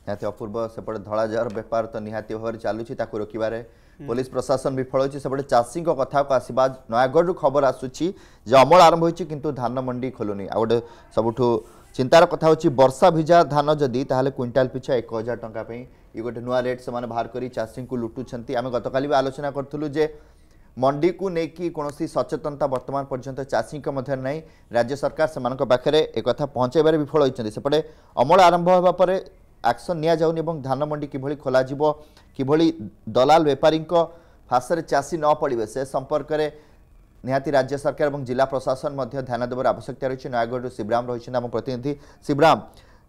निहाती अपूर्व सेपटे धला जहर बेपार तो निहाती भाव में चलुच्ची ताक रोकवे पुलिस प्रशासन विफल होपटे चाषी कथ को आसवा नयगढ़ खबर आसूसी जमल आरंभ हो कि धान मंडी खोलुनी आ गए सबूत চিন্তার কথা হচ্ছে বর্ষা ভিজা ধান যদি তাহলে কুইন্টাল পিছা এক হাজার টঙ্কা ইয়ে গোটে নূয়া রেট সে বাহার করে চাষীকে লুটুচ্ছেন আমি গতকাল বি আলোচনা করলু যে ମଣ୍ଡିକୁ ନେଇକି କୌଣସି ସଚେତନତା ବର୍ତ୍ତମାନ ପର୍ଯ୍ୟନ୍ତ ଚାଷୀଙ୍କ ମଧ୍ୟରେ ନାହିଁ ରାଜ୍ୟ ସରକାର ସେମାନଙ୍କ ପାଖରେ ଏକଥା ପହଞ୍ଚାଇବାରେ ବିଫଳ ହୋଇଛନ୍ତି ସେପଟେ ଅମଳ ଆରମ୍ଭ ହେବା ପରେ ଆକ୍ସନ୍ ନିଆଯାଉନି ଏବଂ ଧାନ ମଣ୍ଡି କିଭଳି ଖୋଲାଯିବ କିଭଳି ଦଲାଲ ବେପାରୀଙ୍କ ଫାଶରେ ଚାଷୀ ନ ପଡ଼ିବେ ସେ ସମ୍ପର୍କରେ ନିହାତି ରାଜ୍ୟ ସରକାର ଏବଂ ଜିଲ୍ଲା ପ୍ରଶାସନ ମଧ୍ୟ ଧ୍ୟାନ ଦେବାର ଆବଶ୍ୟକତା ରହିଛି ନୟାଗଡ଼ରୁ ଶିବରାମ ରହିଛନ୍ତି ଆମ ପ୍ରତିନିଧି ଶିବରାମ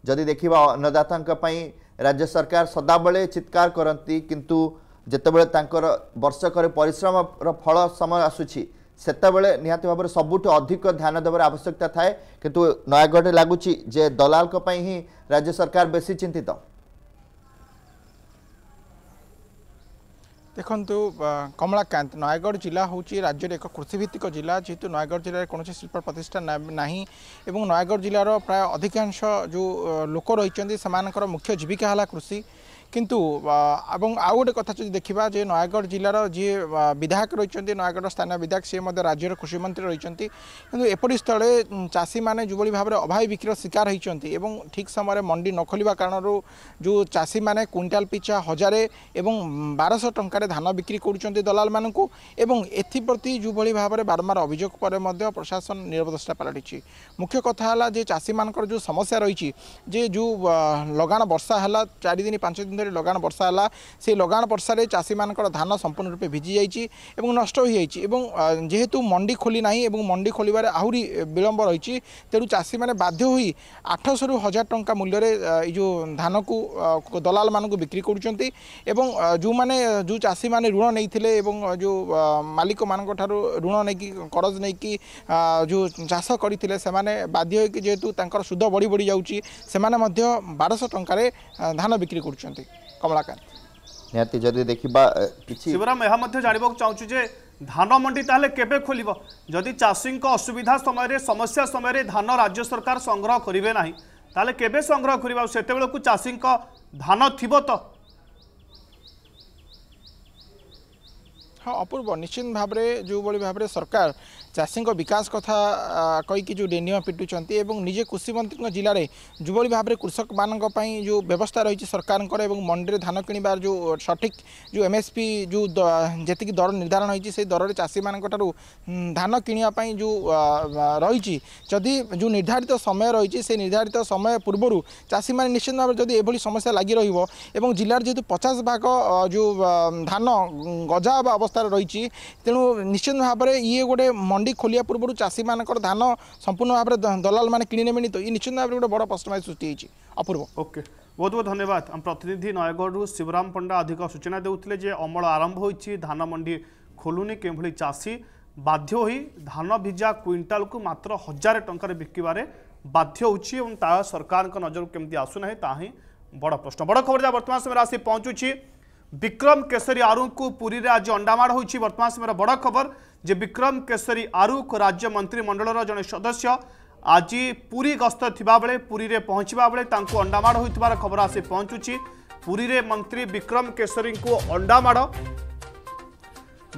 ଯଦି ଦେଖିବା ଅନ୍ନଦାତାଙ୍କ ପାଇଁ ରାଜ୍ୟ ସରକାର ସଦାବେଳେ ଚିତ୍କାର କରନ୍ତି କିନ୍ତୁ ଯେତେବେଳେ ତାଙ୍କର ବର୍ଷକରେ ପରିଶ୍ରମର ଫଳ ସମୟ ଆସୁଛି ସେତେବେଳେ ନିହାତି ଭାବରେ ସବୁଠୁ ଅଧିକ ଧ୍ୟାନ ଦେବାର ଆବଶ୍ୟକତା ଥାଏ କିନ୍ତୁ ନୟାଗଡ଼ରେ ଲାଗୁଛି ଯେ ଦଲାଲଙ୍କ ପାଇଁ ହିଁ ରାଜ୍ୟ ସରକାର ବେଶୀ ଚିନ୍ତିତ
ଦେଖନ୍ତୁ କମଳାକାନ୍ତ ନୟାଗଡ଼ ଜିଲ୍ଲା ହେଉଛି ରାଜ୍ୟର ଏକ କୃଷିଭିତ୍ତିକ ଜିଲ୍ଲା ଯେହେତୁ ନୟାଗଡ଼ ଜିଲ୍ଲାରେ କୌଣସି ଶିଳ୍ପ ପ୍ରତିଷ୍ଠାନ ନାହିଁ ଏବଂ ନୟାଗଡ଼ ଜିଲ୍ଲାର ପ୍ରାୟ ଅଧିକାଂଶ ଯେଉଁ ଲୋକ ରହିଛନ୍ତି ସେମାନଙ୍କର ମୁଖ୍ୟ ଜୀବିକା ହେଲା କୃଷି কিন্তু এবং আউ গোটে কথা যদি দেখা যে নয়গড় জেলার যে বিধায়ক রয়েছেন নয়গড় স্থানীয় বিধায়ক সি রাজ্যের কৃষিমন্ত্রী রয়েছেন কিন্তু এপরি স্থলে চাষী মানে যেভাবে ভাবে অভাবী বিক্রির শিকার হয়েছেন এবং ঠিক সময় মন্ডি ন খোলা কারণ যে চাষী মানে কুইন্টাল পিছা হাজারে এবং বারশ টঙ্কার ধান বিক্রি করছেন দলাল মানুষ এবং এপ্রতি যেভাবে ভাবে বারম্বার অভিযোগ পরে মধ্য প্রশাসন নিরবদ্রষ্টা পালটিছে মুখ্য কথা হল যে চাষী মানকর যে সমস্যা রয়েছে যে যে লগাণ বর্ষা হল চারিদিন পাঁচ দিন ফের লগাণ বর্ষা হল সেই লগাণ বর্ষায় চাষী মানুষ ধান সম্পূর্ণ রূপে ভিজি যাই এবং নষ্ট হয়ে এবং যেহেতু মন্ডি খোলি না এবং মন্ডি খোলার আহরি বিলম্ব রয়েছে তেমন চাষী মানে বাধ্য হয়ে আঠশো রু হাজার টঙ্কা মূল্যের এই যে ধানকু দলাল মানুষ বিক্রি করছেন এবং যে যে চাষী মানে ঋণ নিয়ে এবং যে মালিক মানুষ ঋণ নেই করজ নেই যে চাষ করে সে বাধ্য হয়ে যেহেতু তাঁর সুদ বড়ি বড়ি যাচ্ছে সে বারশো টঙ্কার ধান বিক্রি করছেন कमलाकांत
निहाती जदि देखिबा शिवराम
एहा मध्ये जानिबाक चाहौछु जे धान मंडी ताले के
जदि चासिंग असुविधा समय समस्या समय धान राज्य सरकार संग्रह करे ना तो केबे संग्रह करिबा सेते धान थिबो त
हाँ अपूर्व निश्चित भाव में जो भाव सरकार ଚାଷୀଙ୍କ ବିକାଶ କଥା କହିକି ଯେଉଁ ଡେନିଅ ପିଟୁଛନ୍ତି ଏବଂ ନିଜେ କୃଷିମନ୍ତ୍ରୀଙ୍କ ଜିଲ୍ଲାରେ ଯେଉଁଭଳି ଭାବରେ କୃଷକମାନଙ୍କ ପାଇଁ ଯେଉଁ ବ୍ୟବସ୍ଥା ରହିଛି ସରକାରଙ୍କର ଏବଂ ମଣ୍ଡିରେ ଧାନ କିଣିବାର ଯେଉଁ ସଠିକ୍ ଯେଉଁ ଏମ୍ଏସ୍ପି ଯେଉଁ ଯେତିକି ଦର ନିର୍ଦ୍ଧାରଣ ହୋଇଛି ସେହି ଦରରେ ଚାଷୀମାନଙ୍କଠାରୁ ଧାନ କିଣିବା ପାଇଁ ଯେଉଁ ରହିଛି ଯଦି ଯେଉଁ ନିର୍ଦ୍ଧାରିତ ସମୟ ରହିଛି ସେ ନିର୍ଦ୍ଧାରିତ ସମୟ ପୂର୍ବରୁ ଚାଷୀମାନେ ନିଶ୍ଚିତ ଭାବରେ ଯଦି ଏଭଳି ସମସ୍ୟା ଲାଗି ରହିବ ଏବଂ ଜିଲ୍ଲାରେ ଯେହେତୁ ପଚାଶ ଭାଗ ଯେଉଁ ଧାନ ଗଜା ବା ଅବସ୍ଥାରେ ରହିଛି ତେଣୁ ନିଶ୍ଚିତ ଭାବରେ ଇଏ ଗୋଟେ ମଣ୍ଡି ମଣ୍ଡି ଖୋଲିବା ପୂର୍ବରୁ ଚାଷୀମାନଙ୍କର ଧାନ ସମ୍ପୂର୍ଣ୍ଣ ଭାବରେ ଦଲାଲମାନେ କିଣିନେବେନି ତ ଏ ନିଶ୍ଚିତ ଭାବରେ ଗୋଟେ ବଡ଼ ପ୍ରଶ୍ନବାଚୀ ସୃଷ୍ଟି ହେଇଛି ଅପୂର୍ବ ଓକେ
ବହୁତ ବହୁତ ଧନ୍ୟବାଦ ଆମ ପ୍ରତିନିଧି ନୟାଗଡ଼ରୁ ଶିବରାମ ପଣ୍ଡା ଅଧିକ ସୂଚନା ଦେଉଥିଲେ ଯେ ଅମଳ ଆରମ୍ଭ ହୋଇଛି ଧାନ ମଣ୍ଡି ଖୋଲୁନି କେଉଁଭଳି ଚାଷୀ ବାଧ୍ୟ ହୋଇ ଧାନ ଭିଜା କ୍ୱିଣ୍ଟାଲକୁ ମାତ୍ର ହଜାରେ ଟଙ୍କାରେ ବିକିବାରେ ବାଧ୍ୟ ହେଉଛି ଏବଂ ତାହା ସରକାରଙ୍କ ନଜରକୁ କେମିତି ଆସୁନାହିଁ ତାହା ହିଁ ବଡ଼ ପ୍ରଶ୍ନ ବଡ଼ ଖବର ଯାହା ବର୍ତ୍ତମାନ ସମୟରେ ଆସି ପହଞ୍ଚୁଛି विक्रम केशरी आरु को पूरी में आज अंडामाड़ वर्तमान समय बड़ खबर जे विक्रम केशरी आरु को राज्य मंत्रिमंडल जन सदस्य आज पूरी गस्त बेले पूरी में पहुंचा बेले अंडामाड़ खबर आसी पहुंचुची पूरी में मंत्री विक्रम केशरी को अंडामाड़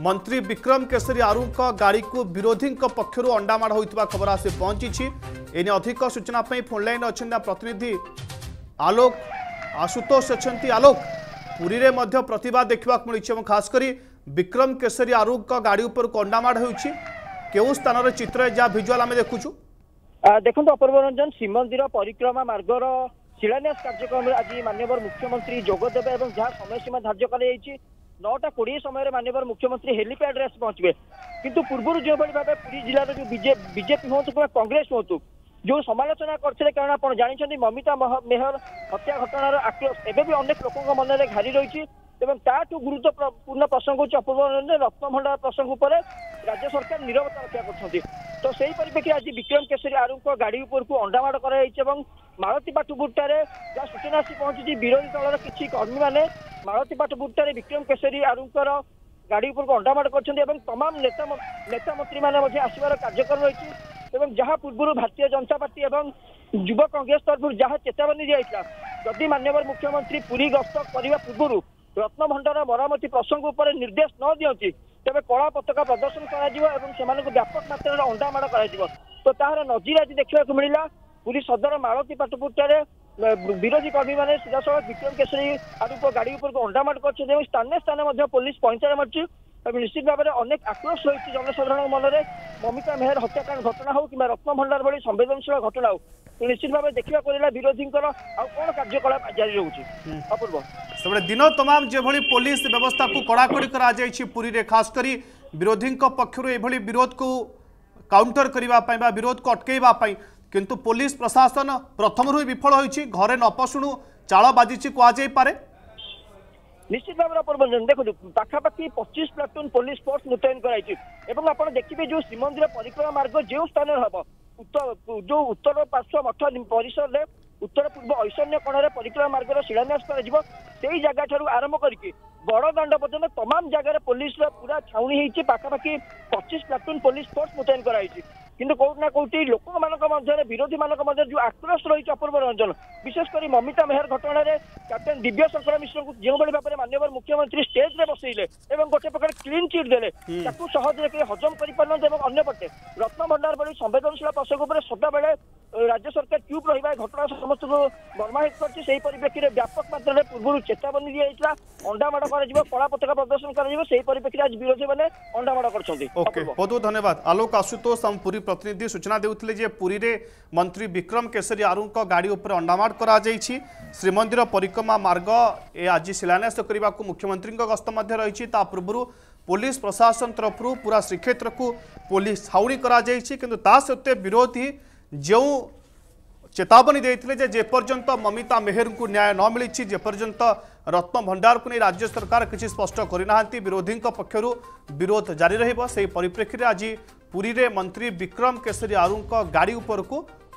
मंत्री विक्रम केशरी आरु गाड़ी को विरोधी पक्षर अंडामाड़ खबर आसी पहुंची एने अधिक पर फोनल अच्छा प्रतिनिधि आलोक आशुतोष अच्छा आलोक পুরীরে মধ্য প্রতবাদ দেখা মিলুଛି এবং খাস করে বিক্রম কেশরী আরুঙ্ গাড়ি উপর কণ্ডামাড় হয়েছে কেউ স্থানের চিত্র যা ভিজুয়াল আমি দেখুছু দেখুন অপূর্বরঞ্জন শ্রীমন্দির পরিক্রমা
মার্গর শিলান্যাস কার্যক্রমে আজ মানবর মুখ্যমন্ত্রী যোগ দেবে এবং যা সময়সীমা ধার্য করা যাইছে নটা কোড়িয়ে সময় মানবর মুখ্যমন্ত্রী হেলিপ্যাডে আসি পৌঁছবে কিন্তু পূর্বর যেভাবে ভাবে পুরী জেলার বিজেপি হুম কিংবা কংগ্রেস হুম जो समालोचना करते कारण आज जानते ममिता मेहर हत्या घटनार आक्रोश एवं भी अनेक लोकों मन में घारी रही এবং তাঠু গুরুত্বপূর্ণ প্রসঙ্গ হচ্ছে অপব্যবহার রত্নভণ্ডার প্রসঙ্গ উপরে রাজ্য সরকার নিরবতা রক্ষা করছেন তো সেই পরিপ্রেক্ষী আজ বিক্রম কেশরী আরুঙ্ক গাড়ি উপরকু অণ্ডামাড় করা হয়েছে এবং মালতী পাটপুরটারে যা সূচনা আসি পৌঁছিছে বিরোধী দলর কিছু কর্মী মানে মালতী পাটপুরটারে বিক্রম কেশরী আরুঙ্কর গাড়ি উপরকু অণ্ডামাড় করছেন এবং তমাম নেতা নেতা মন্ত্রী মানে আসবার কার্যক্রম রয়েছে ଏବଂ ଯାହା ପୂର୍ବରୁ ଭାରତୀୟ ଜନତା ପାର୍ଟି ଏବଂ ଯୁବ କଂଗ୍ରେସ ତରଫରୁ ଯାହା ଚେତାବନୀ ଦିଆଯାଇଥିଲା ଯଦି ମାନ୍ୟବର ମୁଖ୍ୟମନ୍ତ୍ରୀ ପୁରୀ ଗସ୍ତ କରିବା ପୂର୍ବରୁ ରତ୍ନଭଣ୍ଡାର ମରାମତି ପ୍ରସଙ୍ଗ ଉପରେ ନିର୍ଦ୍ଦେଶ ନ ଦିଅନ୍ତି ତେବେ କଳା ପତାକା ପ୍ରଦର୍ଶନ କରାଯିବ ଏବଂ ସେମାନଙ୍କୁ ବ୍ୟାପକ ମାତ୍ରାରେ ଅଣ୍ଡାମାଡ଼ କରାଯିବ ତ ତାହାର ନଜିର ଆଜି ଦେଖିବାକୁ ମିଳିଲା ପୁରୀ ସଦର ମାଳତୀ ପାଟପୁରଠାରେ ବିରୋଧୀ କର୍ମୀମାନେ ସିଧାସଳଖ ବିକ୍ରମ କେଶରୀ ଆଡୁ ଗାଡି ଉପରକୁ ଅଣ୍ଡାମାଡ଼ କରିଛନ୍ତି ଏବଂ ସ୍ଥାନେ ସ୍ଥାନେ ମଧ୍ୟ ପୋଲିସ ପହଞ୍ଚାରେ ମାରୁଛି নিশ্চিত ভাবে অনেক আক্রোশ রয়েছে জনসাধারণ মনরে মমিতা মেহর হত্যাকাণ্ড ঘটনা হোক কিংবা রত্নভণ্ডার ভি সংবেদনশীল ঘটনা হোক নিশ্চিত ভাবে দেখা মিলা
বিরোধীঙ্কর আউ কোন কার্যকলাপ জারি রয়েছে অপূর্ব সেপটে দিন তমাম যেভাবে পুলিশ ব্যবস্থা কড়াকড়ি করা যাই পুরীতে খাস করে বিরোধী পক্ষ এইভাবে বিরোধ কু কাউন্টর করা বা বিরোধ কু অটকাইবা কিন্তু পুলিশ প্রশাসন প্রথমর বিফল হয়েছে ঘরে নপশুণু চাল বাজিছে কুযাই পারে নিশ্চিত ভাবে
আপনার দেখুন পাখাপাখি পঁচিশ প্লাটুন পুলিশ ফোর্স মুতয়ন করা হয়েছে এবং আপনার দেখবে যে শ্রীমন্দির পরিক্রমা মার্গ যে স্থানের হব जो उत्तर पार्श्व मठ परिसर उत्तर पूर्व ऐशन्य कोणर परिक्रमा मार्गर शिलान्यास କରାଯିବ ସେଇ ଜାଗା ଠାରୁ ଆରମ୍ଭ କରିକି ବଡ଼ଦାଣ୍ଡ ପର୍ଯ୍ୟନ୍ତ तमाम ଜାଗାରେ ପୋଲିସର ପୁରା ଛାଉଣି ହେଇଛି ପାଖାପାଖି ପଚିଶ ପ୍ଲାଟୁନ୍ ପୋଲିସ ଫୋର୍ସ ମୁତୟନ କରାଯାଇଛି কিন্তু কোটি না কোটি ଲୋକମାନଙ୍କ ମଧ୍ୟରେ ବିରୋଧୀମାନଙ୍କ ମଧ୍ୟରେ ଯୋଉ ଆକ୍ରୋଶ ରହିଛି ଅପୂର୍ବ ରଞ୍ଜନ ବିଶେଷ କରି ମମିତା ମେହର ଘଟଣାରେ କ୍ୟାପ୍ଟେନ୍ ଦିବ୍ୟ ଶଙ୍କର ମିଶ୍ରଙ୍କୁ ଯେଉଁଭଳି ଭାବରେ ମାନ୍ୟବର ମୁଖ୍ୟମନ୍ତ୍ରୀ ଷ୍ଟେଜ୍ରେ ବସେଇଲେ ଏବଂ ଗୋଟେ ପ୍ରକାର କ୍ଲିନ୍ ଚିଟ୍ ଦେଲେ ତାକୁ ସହଜରେ କେହି ହଜମ କରିପାରୁନାହାନ୍ତି ଏବଂ ଅନ୍ୟପଟେ ରତ୍ନ ଭଣ୍ଡାର ଭଳି ସମ୍ବେଦନଶୀଳ ପ୍ରସଙ୍ଗ ଉପରେ ସଦାବେଳେ রাজ্য সরকার চুপ রহবা ঘটনা সমস্ত মর্মাহিত করছে সেই পরিপ্রেক্ষিতে ব্যাপক মাত্রায় পূর্ব চেতাবনী দিয়ে অন্ডা মাড় করা কলা পতাকা প্রদর্শন করা সেই পরিপ্রেক্ষিতে আজ বিরোধী মানে অন্ডা মাড়
করছেন ওকে বহুত ধন্যবাদ আলোক আশুতোষ আম পুরী প্রতিনিধি সূচনা দেউলে যে পুরীরে মন্ত্রী বিক্রম কেশরী আরুঙ্ক গাড়ি উপরে অন্ডামাড় করা যাইছি শ্রীমন্দির পরিক্রমা মার্গ এ আজ শিলান্যাস করা মুখ্যমন্ত্রী গস্ত মধ্যে রয়েছে তা পূর্বর পুলিশ প্রশাসন তরফ পুরা শ্রীক্ষেত্রক পুলিশ ছাউনি করা যাই কিন্তু তা সত্ত্বে বিরোধী जो चेतावनी देते जेपर्यंत ममिता मेहर को न्याय न मिली जेपर्यंत रत्न भंडार को नहीं राज्य सरकार किसी स्पष्ट करना विरोधी पक्षर विरोध जारी रही परिप्रेक्षी आज पूरी में मंत्री विक्रम केशरी आरु गाड़ी उपरक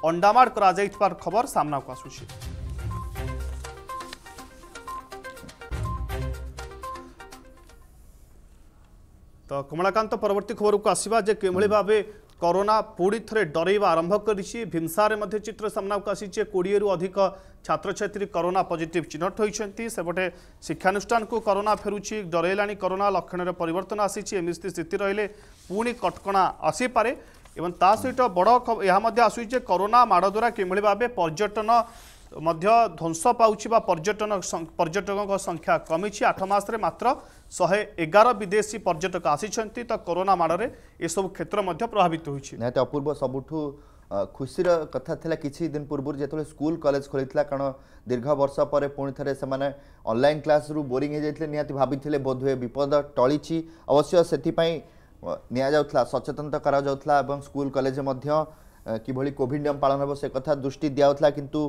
अंडामाड़ कर खबर सामना को आसूँ तो कमलाकांत परवर्त खबर को आसवा जे कि भाव କରୋନା ପୁଣି ଥରେ ଡରେଇବା ଆରମ୍ଭ କରିଛି ଭୀମସାରେ ମଧ୍ୟ ଚିତ୍ର ସାମ୍ନାକୁ ଆସିଛି କୋଡ଼ିଏରୁ ଅଧିକ ଛାତ୍ରଛାତ୍ରୀ କରୋନା ପଜିଟିଭ୍ ଚିହ୍ନଟ ହୋଇଛନ୍ତି ସେପଟେ ଶିକ୍ଷାନୁଷ୍ଠାନକୁ କରୋନା ଫେରୁଛି ଡରେଇଲାଣି କରୋନା ଲକ୍ଷଣରେ ପରିବର୍ତ୍ତନ ଆସିଛି ଏମିତି ସ୍ଥିତି ରହିଲେ ପୁଣି କଟକଣା ଆସିପାରେ ଏବଂ ତା ସହିତ ବଡ଼ ଏହା ମଧ୍ୟ ଆସୁଛି ଯେ କରୋନା ମାଡ଼ ଦ୍ୱାରା କିଭଳି ଭାବେ ପର୍ଯ୍ୟଟନ ମଧ୍ୟ ଧ୍ୱଂସ ପାଉଛି ବା ପର୍ଯ୍ୟଟନ ପର୍ଯ୍ୟଟକଙ୍କ ସଂଖ୍ୟା କମିଛି ଆଠ ମାସରେ ମାତ୍ର ଶହେ ଏଗାର ବିଦେଶୀ ପର୍ଯ୍ୟଟକ ଆସିଛନ୍ତି ତ କରୋନା ମାଡ଼ରେ ଏସବୁ କ୍ଷେତ୍ର ମଧ୍ୟ
ପ୍ରଭାବିତ ହୋଇଛି ନିହାତି ଅପୂର୍ବ ସବୁଠୁ ଖୁସିର କଥା ଥିଲା କିଛି ଦିନ ପୂର୍ବରୁ ଯେତେବେଳେ ସ୍କୁଲ କଲେଜ ଖୋଲିଥିଲା କାରଣ ଦୀର୍ଘ ବର୍ଷ ପରେ ପୁଣି ଥରେ ସେମାନେ ଅନଲାଇନ୍ କ୍ଲାସ୍ରୁ ବୋରିଂ ହେଇଯାଇଥିଲେ ନିହାତି ଭାବିଥିଲେ ବୋଧହୁଏ ବିପଦ ଟଳିଛି ଅବଶ୍ୟ ସେଥିପାଇଁ ନିଆଯାଉଥିଲା ସଚେତନତା କରାଯାଉଥିଲା ଏବଂ ସ୍କୁଲ କଲେଜ ମଧ୍ୟ କିଭଳି କୋଭିଡ଼ ନିୟମ ପାଳନ ହେବ ସେ କଥା ଦୃଷ୍ଟି ଦିଆଯାଉଥିଲା କିନ୍ତୁ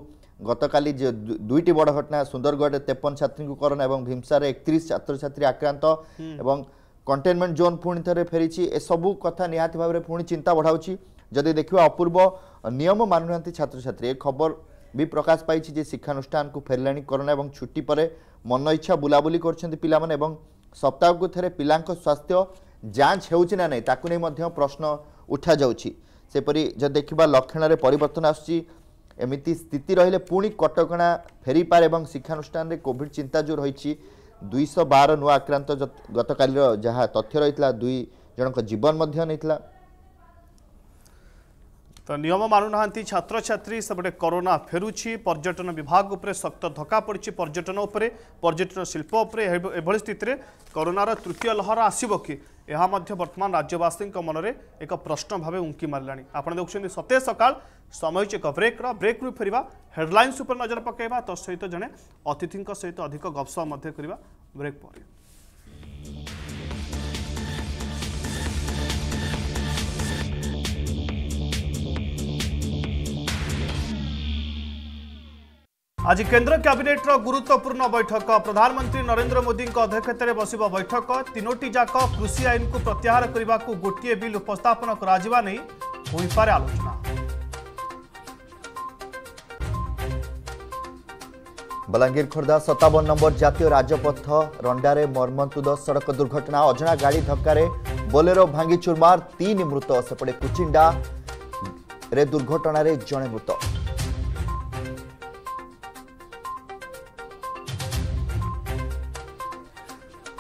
গতকালি যে দুইটি বড় ঘটনা সুন্দরগড়ে তেপন ছাত্রীঙ্কু করোনা এবং ভীমসারে একত্রিশ ছাত্রছাত্রী আক্রান্ত এবং কন্টেনমেন্ট জোন পুনি থেকে ফেছি এসবু কথা নিহতি ভাবে পুনি চিন্তা বড়াউছি যদি দেখবা অপূর্ব নিয়ম মানু না ছাত্রছাত্রী এ খবর বি প্রকাশ পাইছি যে শিক্ষানুষ্ঠান ফেরিলে করোনা এবং ছুটি পরে মন ইচ্ছা বুলাবুলি করছেন পিলা মানে এবং সপ্তাহকু থেকে পিলা স্বাস্থ্য যাঞ্চ হেউছি না নাই তাকু নেই প্রশ্ন উঠা যাচ্ছি সেপরি যদি দেখিবা লক্ষণের পরিবর্তন আসছে এমিতি স্থিতি রহলে পুঁ কটকা ফেরিপারে এবং শিক্ষানুষ্ঠানে কোভিড চিন্তা যে রয়েছে দুইশ বার নূ আক্রান্ত গতকালের যা তথ্য রয়েছে দুই জনক জীবন মধ্যে নেইলা
ତ ନିୟମ ମାନୁନାହାନ୍ତି ଛାତ୍ରଛାତ୍ରୀ ସେପଟେ କରୋନା ଫେରୁଛି ପର୍ଯ୍ୟଟନ ବିଭାଗ ଉପରେ ଶକ୍ତ ଧକ୍କା ପଡ଼ିଛି ପର୍ଯ୍ୟଟନ ଉପରେ ପର୍ଯ୍ୟଟନ ଶିଳ୍ପ ଉପରେ ଏଭଳି ସ୍ଥିତିରେ କରୋନାର ତୃତୀୟ ଲହର ଆସିବ କି ଏହା ମଧ୍ୟ ବର୍ତ୍ତମାନ ରାଜ୍ୟବାସୀଙ୍କ ମନରେ ଏକ ପ୍ରଶ୍ନ ଭାବେ ଉଙ୍କି ମାରିଲାଣି ଆପଣ ଦେଖୁଛନ୍ତି ସତେଜ ସକାଳ ସମୟ ହେଉଛି ଏକ ବ୍ରେକ୍ର ବ୍ରେକ୍ରୁ ଫେରିବା ହେଡ଼ଲାଇନ୍ସ ଉପରେ ନଜର ପକାଇବା ତ ସହିତ ଜଣେ ଅତିଥିଙ୍କ ସହିତ ଅଧିକ ଗପସପ ମଧ୍ୟ କରିବା ବ୍ରେକ୍ ପରେ आज केन्द्र क्याबिनेट्र गुरुत्वपूर्ण बैठक प्रधानमन्त्री नरेन्द्र मोदीको अध्यक्षतार बसब बैठक तीनोटी जाक कृषि आइनको प्रत्याहार गरेको गोटे बिल उपस्थापन गराइ ହୋଇପାରେ ଆଲୋଚନା
ବଲାଙ୍ଗୀର ଖୋର୍ଦ୍ଧା ସତାବନ ନମ୍ବର ଜାତୀୟ ରାଜପଥ ରଣ୍ଡାରେ ମର୍ମନ୍ତୁଦ ସଡ଼କ ଦୁର୍ଘଟଣା ଅଜଣା ଗାଡ଼ି ଧକ୍କାରେ ବୋଲେରୋ ଭାଙ୍ଗି ଚୁରମାର ତିନି ମୃତ ସେପଟେ କୁଚିଣ୍ଡାରେ ଦୁର୍ଘଟଣାରେ ଜଣେ ମୃତ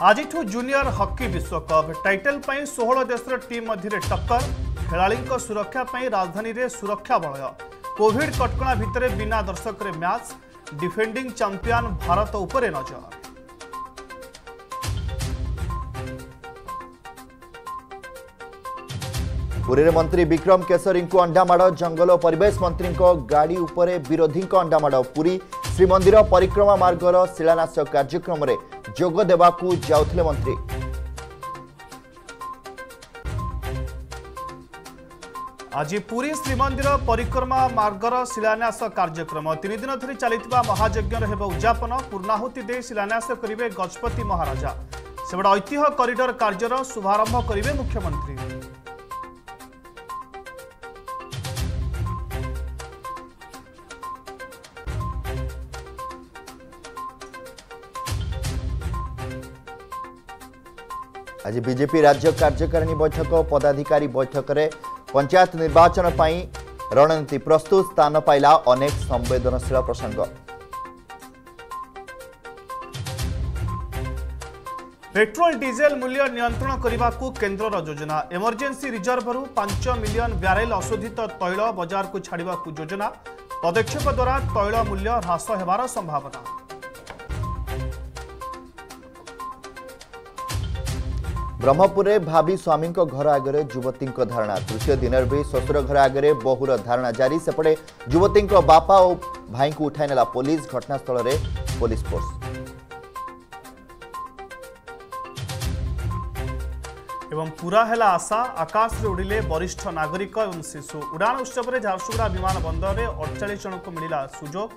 आज जूनियर हॉकी विश्वकप टाइटल षोह देशर टीम मध्य टक्कर खेला सुरक्षा पर राजधानी में सुरक्षा बलय कोड कटक भितर बिना दर्शक मैच डिफेंडिंग चंपिन् भारत उपर नजर
पूरी मंत्री विक्रम केशरी अंडामाड़ जंगल और परेश मंत्री गाड़ी उपरे विरोधी अंडामाड़ पूरी परिक्रमा श्रीमन्दिर परिक्रमार्ग र शिलास काक्रमले जा मन्त्री
आज पुरी परिक्रमा परिक्रमार्गर शिलान्यास कार्यक्रम तीन दिन धरी चालिति महाज्ञ र हे उद्पन पूर्णाहुति शिलान्यास गरे गजपति महाराजा सबै ऐतिहरिडर कार्यर शुभारंभ गरे मुख्यमंत्री
ଆଜି ବିଜେପି ରାଜ୍ୟ କାର୍ଯ୍ୟକାରିଣୀ ବୈଠକ ଓ ପଦାଧିକାରୀ ବୈଠକରେ ପଞ୍ଚାୟତ ନିର୍ବାଚନ ପାଇଁ ରଣନୀତି ପ୍ରସ୍ତୁତ ସ୍ଥାନ ପାଇଲା ଅନେକ ସମ୍ବେଦନଶୀଳ ପ୍ରସଙ୍ଗ
ପେଟ୍ରୋଲ ଡିଜେଲ ମୂଲ୍ୟ ନିୟନ୍ତ୍ରଣ କରିବାକୁ କେନ୍ଦ୍ରର ଯୋଜନା ଏମର୍ଜେନ୍ସି ରିଜର୍ଭରୁ ପାଞ୍ଚ ମିଲିୟନ ବ୍ୟାରେଲ ଅଶୋଧିତ ତୈଳ ବଜାରକୁ ଛାଡ଼ିବାକୁ ଯୋଜନା ପଦକ୍ଷେପ ଦ୍ୱାରା ତୈଳ ମୂଲ୍ୟ ହ୍ରାସ ହେବାର ସମ୍ଭାବନା
ବ୍ରହ୍ମପୁରରେ ଭାବି ସ୍ୱାମୀଙ୍କ ଘର ଆଗରେ ଯୁବତୀଙ୍କ ଧାରଣା ତୃତୀୟ ଦିନରେ ବି ଶ୍ୱଶୁର ଘର ଆଗରେ ବହୁର ଧାରଣା ଜାରି ସେପଟେ ଯୁବତୀଙ୍କ ବାପା ଓ ଭାଇଙ୍କୁ ଉଠାଇ ନେଲା ପୋଲିସ ଘଟଣାସ୍ଥଳରେ ପୋଲିସ ଫୋର୍ସ
এবং পুরা হেলা আশা আকাশে উড়িলে বরিষ্ঠ নাগরিক এবং শিশু উড়াণ উৎসবরে ঝারসুগুড়া বিমান বন্দরের অড়চাশ জনক মিলা সুযোগ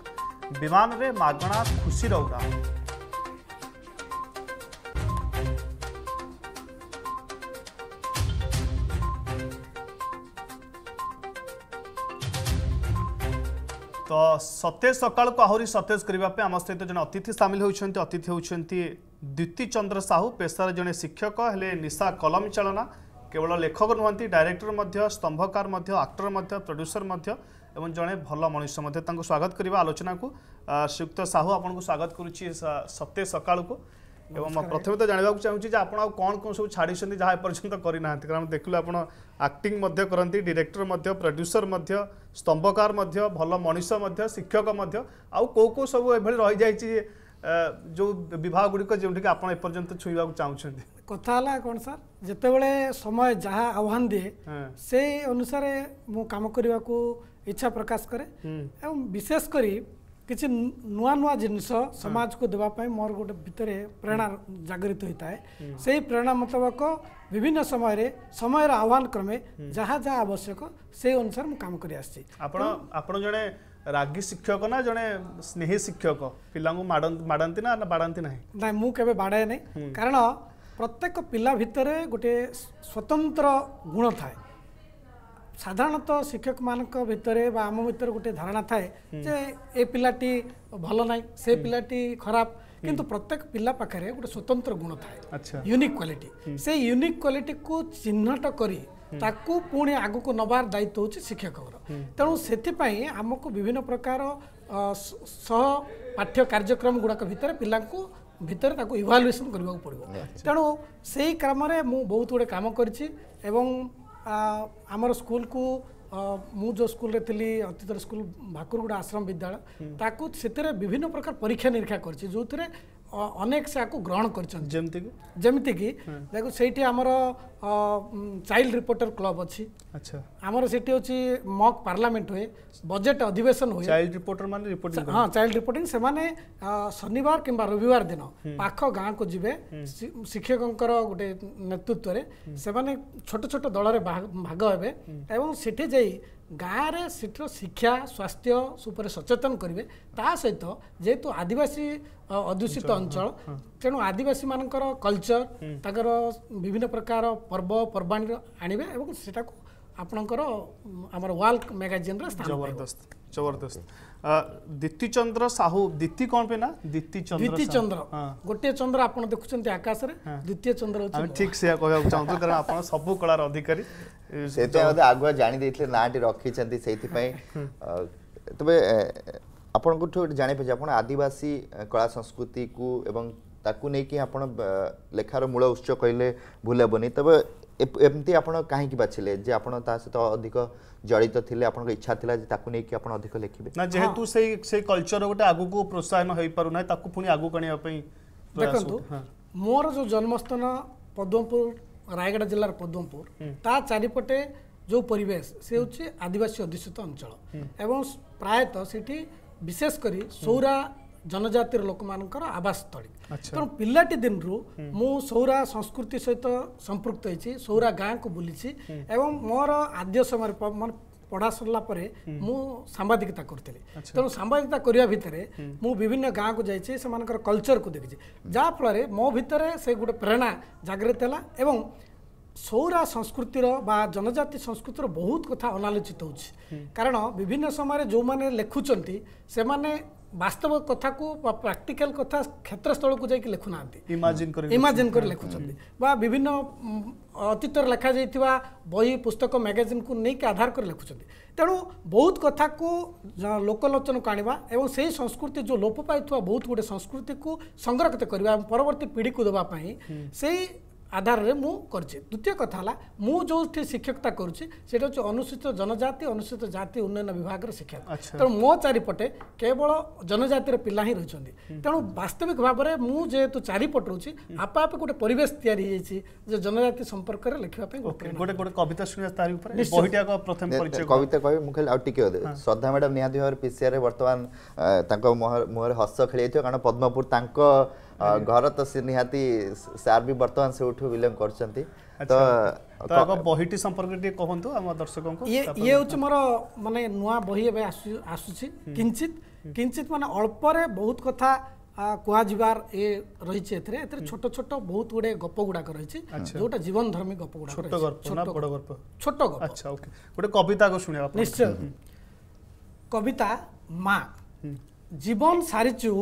বিমানরে মাগণা খুশির উড়াণ ତ ସତେଜ ସକାଳକୁ ଆହୁରି ସତେଜ କରିବା ପାଇଁ ଆମ ସହିତ ଜଣେ ଅତିଥି ସାମିଲ ହୋଇଛନ୍ତି ଅତିଥି ହେଉଛନ୍ତି ଦ୍ୟୁତି ଚନ୍ଦ୍ର ସାହୁ ପେସାରେ ଜଣେ ଶିକ୍ଷକ ହେଲେ ନିଶା କଲମୀ ଚାଳନା କେବଳ ଲେଖକ ନୁହନ୍ତି ଡାଇରେକ୍ଟର ମଧ୍ୟ ସ୍ତମ୍ଭକାର ମଧ୍ୟ ଆକ୍ଟର ମଧ୍ୟ ପ୍ରଡ୍ୟୁସର ମଧ୍ୟ ଏବଂ ଜଣେ ଭଲ ମଣିଷ ମଧ୍ୟ ତାଙ୍କୁ ସ୍ୱାଗତ କରିବା ଆଲୋଚନାକୁ ଶ୍ରୀଯୁକ୍ତ ସାହୁ ଆପଣଙ୍କୁ ସ୍ୱାଗତ କରୁଛି ସତେ ସକାଳକୁ ଏବଂ ପ୍ରଥମେ ତ ଜାଣିବାକୁ ଚାହୁଁଛି ଯେ ଆପଣ ଆଉ କ'ଣ କ'ଣ ସବୁ ଛାଡ଼ିଛନ୍ତି ଯାହା ଏପର୍ଯ୍ୟନ୍ତ କରିନାହାନ୍ତି କାରଣ ଦେଖିଲୁ ଆପଣ ଆକ୍ଟିଙ୍ଗ ମଧ୍ୟ କରନ୍ତି ଡିରେକ୍ଟର ମଧ୍ୟ ପ୍ରଡ୍ୟୁସର ମଧ୍ୟ ସ୍ତମ୍ଭକାର ମଧ୍ୟ ଭଲ ମଣିଷ ମଧ୍ୟ ଶିକ୍ଷକ ମଧ୍ୟ ଆଉ କେଉଁ କେଉଁ ସବୁ ଏଭଳି ରହିଯାଇଛି ଯେଉଁ ବିଭାଗ ଗୁଡ଼ିକ ଯେଉଁଠିକି ଆପଣ ଏପର୍ଯ୍ୟନ୍ତ ଛୁଇଁବାକୁ ଚାହୁଁଛନ୍ତି କଥା ହେଲା କ'ଣ ସାର୍ ଯେତେବେଳେ ସମୟ ଯାହା ଆହ୍ୱାନ ଦିଏ
ସେଇ ଅନୁସାରେ ମୁଁ କାମ କରିବାକୁ ଇଚ୍ଛା ପ୍ରକାଶ କରେ ଏବଂ ବିଶେଷ କରି କିଛି ନୂଆ ନୂଆ ଜିନିଷ ସମାଜକୁ ଦେବା ପାଇଁ ମୋର ଗୋଟେ ଭିତରେ ପ୍ରେରଣା ଜାଗରିତ ହୋଇଥାଏ ସେହି ପ୍ରେରଣା ମୁତାବକ ବିଭିନ୍ନ ସମୟରେ ସମୟର ଆହ୍ୱାନ କ୍ରମେ ଯାହା ଯାହା ଆବଶ୍ୟକ ସେଇ ଅନୁସାରେ ମୁଁ କାମ କରି ଆସିଛି
ଆପଣ ଆପଣ ଜଣେ ରାଗି ଶିକ୍ଷକ ନା ଜଣେ ସ୍ନେହୀ ଶିକ୍ଷକ ପିଲାଙ୍କୁ ବାଡ଼ାନ୍ତି ନା ବାଡ଼ାନ୍ତି ନାହିଁ ନାହିଁ
ମୁଁ କେବେ ବାଡ଼ାଏ ନାହିଁ କାରଣ ପ୍ରତ୍ୟେକ ପିଲା ଭିତରେ ଗୋଟିଏ ସ୍ୱତନ୍ତ୍ର ଗୁଣ ଥାଏ ସାଧାରଣତଃ ଶିକ୍ଷକମାନଙ୍କ ଭିତରେ ବା ଆମ ଭିତରେ ଗୋଟେ ଧାରଣା ଥାଏ ଯେ ଏ ପିଲାଟି ଭଲ ନାହିଁ ସେ ପିଲାଟି ଖରାପ କିନ୍ତୁ ପ୍ରତ୍ୟେକ ପିଲା ପାଖରେ ଗୋଟେ ସ୍ୱତନ୍ତ୍ର ଗୁଣ ଥାଏ ୟୁନିକ୍ କ୍ୱାଲିଟି ସେ ୟୁନିକ୍ କ୍ୱାଲିଟିକୁ ଚିହ୍ନଟ କରି ତାକୁ ପୁଣି ଆଗକୁ ନେବାର ଦାୟିତ୍ୱ ହେଉଛି ଶିକ୍ଷକଙ୍କର ତେଣୁ ସେଥିପାଇଁ ଆମକୁ ବିଭିନ୍ନ ପ୍ରକାର ସହ ପାଠ୍ୟ କାର୍ଯ୍ୟକ୍ରମ ଗୁଡ଼ାକ ଭିତରେ ପିଲାଙ୍କୁ ଭିତରେ ତାକୁ ଇଭାଲୁଏସନ୍ କରିବାକୁ ପଡ଼ିବ ତେଣୁ ସେହି କ୍ରମରେ ମୁଁ ବହୁତ ଗୁଡ଼ିଏ କାମ କରିଛି ଏବଂ ଆମର ସ୍କୁଲକୁ ମୁଁ ଯେଉଁ ସ୍କୁଲରେ ଥିଲି ଅତୀତର ସ୍କୁଲ ଭାକୁରଗୁଡ଼ା ଆଶ୍ରମ ବିଦ୍ୟାଳୟ ତାକୁ ସେଥିରେ ବିଭିନ୍ନ ପ୍ରକାର ପରୀକ୍ଷା ନିରୀକ୍ଷା କରିଛି ଯେଉଁଥିରେ ଅନେକ ସେଆକୁ ଗ୍ରହଣ କରିଛନ୍ତି ଯେମିତିକି ଯେମିତିକି ଦେଖୁ ସେଇଠି ଆମର ଚାଇଲ୍ଡ ରିପୋର୍ଟର କ୍ଲବ ଅଛି ଆଚ୍ଛା ଆମର ସେଠି ହେଉଛି ମକ୍ ପାର୍ଲାମେଣ୍ଟ ହୁଏ ବଜେଟ୍ ଅଧିବେଶନ ହୁଏ ଚାଇଲ୍ଡ ରିପୋର୍ଟର ମାନେ ରିପୋର୍ଟିଂ ହଁ ଚାଇଲ୍ଡ ରିପୋର୍ଟିଂ ସେମାନେ ଶନିବାର କିମ୍ବା ରବିବାର ଦିନ ପାଖ ଗାଁକୁ ଯିବେ ଶିକ୍ଷକଙ୍କର ଗୋଟେ ନେତୃତ୍ୱରେ ସେମାନେ ଛୋଟ ଛୋଟ ଦଳରେ ଭାଗ ହେବେ ଏବଂ ସେଠି ଯାଇ ଗାଁରେ ସେଠିର ଶିକ୍ଷା ସ୍ୱାସ୍ଥ୍ୟ ଉପରେ ସଚେତନ କରିବେ ତା ସହିତ ଯେହେତୁ ଆଦିବାସୀ ଅଧ୍ୟୁଷିତ ଅଞ୍ଚଳ ତେଣୁ ଆଦିବାସୀମାନଙ୍କର କଲଚର ତାଙ୍କର ବିଭିନ୍ନ ପ୍ରକାର ପର୍ବପର୍ବାଣୀର ଆଣିବେ ଏବଂ ସେଟାକୁ ଆପଣଙ୍କର ଆମର ୱାର୍ଲ୍ଡ ମ୍ୟାଗାଜିନ୍ର ଜବରଦସ୍ତ
ଜବରଦସ୍ତ ଦୀତି ଚନ୍ଦ୍ର ସାହୁ ଦୀତି କ'ଣ ପାଇଁ ନା ଦୀତି ଦୀତି ଚନ୍ଦ୍ର
ଗୋଟିଏ ଚନ୍ଦ୍ର ଆପଣ ଦେଖୁଛନ୍ତି ଆକାଶରେ ଦ୍ୱିତୀୟ ଚନ୍ଦ୍ର ହେଉଛି ଠିକ୍
ସେୟା କହିବାକୁ ଚାହୁଁଛୁ କାରଣ ଆପଣ ସବୁ କଳାର ଅଧିକାରୀ ସେଇଟା ମଧ୍ୟ ଆଗୁଆ ଜାଣିଦେଇଥିଲେ ନାଁଟି ରଖିଛନ୍ତି ସେଇଥିପାଇଁ ତେବେ ଆପଣଙ୍କ ଠୁ ଗୋଟେ ଜାଣିବା ପାଇଁ ଆପଣ ଆଦିବାସୀ କଳା ସଂସ୍କୃତିକୁ ଏବଂ ତାକୁ ନେଇକି ଆପଣ ଲେଖାର ମୂଳ ଉତ୍ସ କହିଲେ ଭୁଲ ହେବନି ତେବେ ଏମିତି ଆପଣ କାହିଁକି ବାଛିଲେ ଯେ ଆପଣ ତା ସହିତ ଅଧିକ ଜଡ଼ିତ ଥିଲେ ଆପଣଙ୍କ ଇଚ୍ଛା ଥିଲା ଯେ ତାକୁ ନେଇକି ଆପଣ ଅଧିକ ଲେଖିବେ ନା
ଯେହେତୁ ସେଇ ସେଇ କଲଚର ଗୋଟେ ଆଗକୁ ପ୍ରୋତ୍ସାହନ ହେଇପାରୁନାହିଁ ତାକୁ ପୁଣି ଆଗକୁ ଆଣିବା ପାଇଁ ଦେଖନ୍ତୁ ମୋର
ଯେଉଁ ଜନ୍ମସ୍ଥାନ ପଦ୍ମପୁର ରାୟଗଡ଼ା ଜିଲ୍ଲାର ପଦ୍ମପୁର ତା ଚାରିପଟେ ଯେଉଁ ପରିବେଶ ସେ ହେଉଛି ଆଦିବାସୀ ଅଧ୍ୟୁଷିତ ଅଞ୍ଚଳ ଏବଂ ପ୍ରାୟତଃ ସେଠି ବିଶେଷ କରି ସୌରା ଜନଜାତିର ଲୋକମାନଙ୍କର ଆବାସସ୍ଥଳୀ ତେଣୁ ପିଲାଟି ଦିନରୁ ମୁଁ ସୌରା ସଂସ୍କୃତି ସହିତ ସମ୍ପୃକ୍ତ ହେଇଛି ସୌରା ଗାଁକୁ ବୁଲିଛି ଏବଂ ମୋର ଆଦ୍ୟ ସମୟରେ ମାନେ ପଢ଼ା ସରିଲା ପରେ ମୁଁ ସାମ୍ବାଦିକତା କରୁଥିଲି ତେଣୁ ସାମ୍ବାଦିକତା କରିବା ଭିତରେ ମୁଁ ବିଭିନ୍ନ ଗାଁକୁ ଯାଇଛି ସେମାନଙ୍କର କଲଚର୍କୁ ଦେଖିଛି ଯାହାଫଳରେ ମୋ ଭିତରେ ସେ ଗୋଟେ ପ୍ରେରଣା ଜାଗ୍ରତ ହେଲା ଏବଂ ସୌରା ସଂସ୍କୃତିର ବା ଜନଜାତି ସଂସ୍କୃତିର ବହୁତ କଥା ଅନାଲୋଚିତ ହେଉଛି କାରଣ ବିଭିନ୍ନ ସମୟରେ ଯେଉଁମାନେ ଲେଖୁଛନ୍ତି ସେମାନେ ବାସ୍ତବ କଥାକୁ ବା ପ୍ରାକ୍ଟିକାଲ କଥା କ୍ଷେତ୍ରସ୍ଥଳକୁ ଯାଇକି ଲେଖୁନାହାନ୍ତି ଇମାଜିନ୍ କରି ଲେଖୁଛନ୍ତି ବା ବିଭିନ୍ନ ଅତୀତରେ ଲେଖାଯାଇଥିବା ବହି ପୁସ୍ତକ ମ୍ୟାଗାଜିନ୍କୁ ନେଇକି ଆଧାର କରି ଲେଖୁଛନ୍ତି ତେଣୁ ବହୁତ କଥାକୁ ଲୋକଲୋଚନକୁ ଆଣିବା ଏବଂ ସେହି ସଂସ୍କୃତି ଯେଉଁ ଲୋପ ପାଇଥିବା ବହୁତ ଗୁଡ଼ିଏ ସଂସ୍କୃତିକୁ ସଂରକ୍ଷିତ କରିବା ଏବଂ ପରବର୍ତ୍ତୀ ପିଢ଼ିକୁ ଦେବା ପାଇଁ ସେଇ ଆଧାରରେ ମୁଁ କରିଛି ଦ୍ୱିତୀୟ କଥା ହେଲା ମୁଁ ଯେଉଁଠି ଶିକ୍ଷକତା କରୁଛି ସେଇଟା ହେଉଛି ଅନୁସୂଚିତ ଜନଜାତି ଅନୁସୂଚିତ ଜାତି ଉନ୍ନୟନ ବିଭାଗର ଶିକ୍ଷକ ତେଣୁ ମୋ ଚାରିପଟେ କେବଳ ଜନଜାତିର ପିଲା ହିଁ ରହିଛନ୍ତି ତେଣୁ ବାସ୍ତବିକ ଭାବରେ ମୁଁ ଯେହେତୁ ଚାରିପଟ ରହୁଛି ଆପେ ଗୋଟେ ପରିବେଶ ତିଆରି ହେଇଯାଇଛି ଯେ ଜନଜାତି ସମ୍ପର୍କରେ ଲେଖିବା ପାଇଁ ଗୋଟେ
ଗୋଟେ କବିତା ଶୁଣିବା ତାରି ଉପରେ ବହିଟାକ ପ୍ରଥମେ ପରିଚୟ କବିତା
କହିବି ମୁଁ ଖାଲି ଆଉ ଟିକେ ଶ୍ରଦ୍ଧା ମ୍ୟାଡ଼ାମ୍ ନିହାତି ଭାବରେ ପିସିଆର୍ରେ ବର୍ତ୍ତମାନ ତାଙ୍କ ମୁହଁରେ ହସ ଖେଳିଯାଇଥିବ କାରଣ ପଦ୍ମପୁର ତାଙ୍କ ଘର ତ ସେ ନିହାତି ସାର୍ ବି ବର୍ତ୍ତମାନ ସେଇଠୁ ବିଲଙ୍ଗ କରୁଛନ୍ତି ତ
ବହିଟି ସମ୍ପର୍କରେ ଟିକେ କୁହନ୍ତୁ ଆମ ଦର୍ଶକଙ୍କୁ ଇଏ ଇଏ ହେଉଛି
ମୋର ମାନେ ନୂଆ ବହି ଏବେ ଆସୁଛି କିଞ୍ଚିତ କିଞ୍ଚିତ ମାନେ ଅଳ୍ପରେ ବହୁତ କଥା କୁହାଯିବାର ଏ ରହିଛି ଏଥିରେ ଏଥିରେ ଛୋଟ ଛୋଟ ବହୁତ ଗୁଡ଼ିଏ ଗପ ଗୁଡ଼ାକ ରହିଛି ଯୋଉଟା ଜୀବନଧର୍ମୀ ଗପ ଗୁଡ଼ାକ ଛୋଟ ଗପ ବଡ଼ ଗପ ଛୋଟ ଗପ ଆଚ୍ଛା ଓକେ
ଗୋଟେ କବିତାକୁ ଶୁଣିବା ନିଶ୍ଚୟ
କବିତା ମା ଜୀବନ ସାରିଛୁ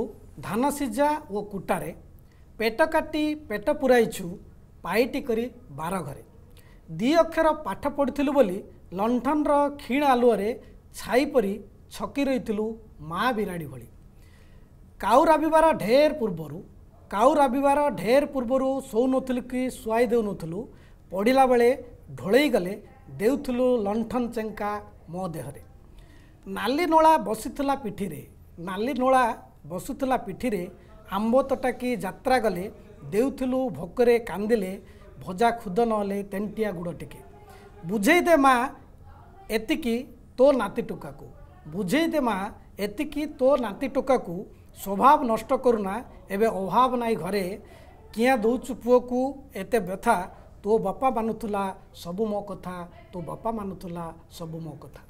ଧାନ ସିଝା ଓ କୁଟାରେ ପେଟ କାଟି ପେଟ ପୁରାଇଛୁ ପାଇଟି କରି ବାର ଘରେ ଦି ଅକ୍ଷର ପାଠ ପଢ଼ିଥିଲୁ ବୋଲି ଲଣ୍ଠନର କ୍ଷୀଣ ଆଲୁଅରେ ଛାଇ ପରି ଛକି ରହିଥିଲୁ ମା ବିରାଡ଼ି ଭଳି କାଉ ରାବିବାର ଢେର ପୂର୍ବରୁ କାଉ ରାବିବାର ଢେର ପୂର୍ବରୁ ଶୋଉନଥିଲୁ କି ଶୁଆଇ ଦେଉନଥିଲୁ ପଡ଼ିଲା ବେଳେ ଢୋଳେଇ ଗଲେ ଦେଉଥିଲୁ ଲଣ୍ଠନ ଚେଙ୍କା ମୋ ଦେହରେ ନାଲି ନୋଳା ବସିଥିଲା ପିଠିରେ ନାଲି ନୋଳା ବସୁଥିଲା ପିଠିରେ ଆମ୍ବ ତଟାକି ଯାତ୍ରା ଗଲେ ଦେଉଥିଲୁ ଭୋକରେ କାନ୍ଦିଲେ ଭଜା ଖୁଦ ନହେଲେ ତେଣ୍ଟିଆ ଗୁଡ଼ ଟିକେ ବୁଝେଇ ଦେ ମା' ଏତିକି ତୋ ନାତି ଟୋକାକୁ ବୁଝେଇ ଦେ ମା' ଏତିକି ତୋ ନାତି ଟୋକାକୁ ସ୍ୱଭାବ ନଷ୍ଟ କରୁନା ଏବେ ଅଭାବ ନାହିଁ ଘରେ କିଆଁ ଦେଉଛୁ ପୁଅକୁ ଏତେ ବ୍ୟଥା ତୋ ବାପା ମାନୁଥିଲା ସବୁ ମୋ କଥା ତୋ ବାପା ମାନୁଥିଲା ସବୁ ମୋ କଥା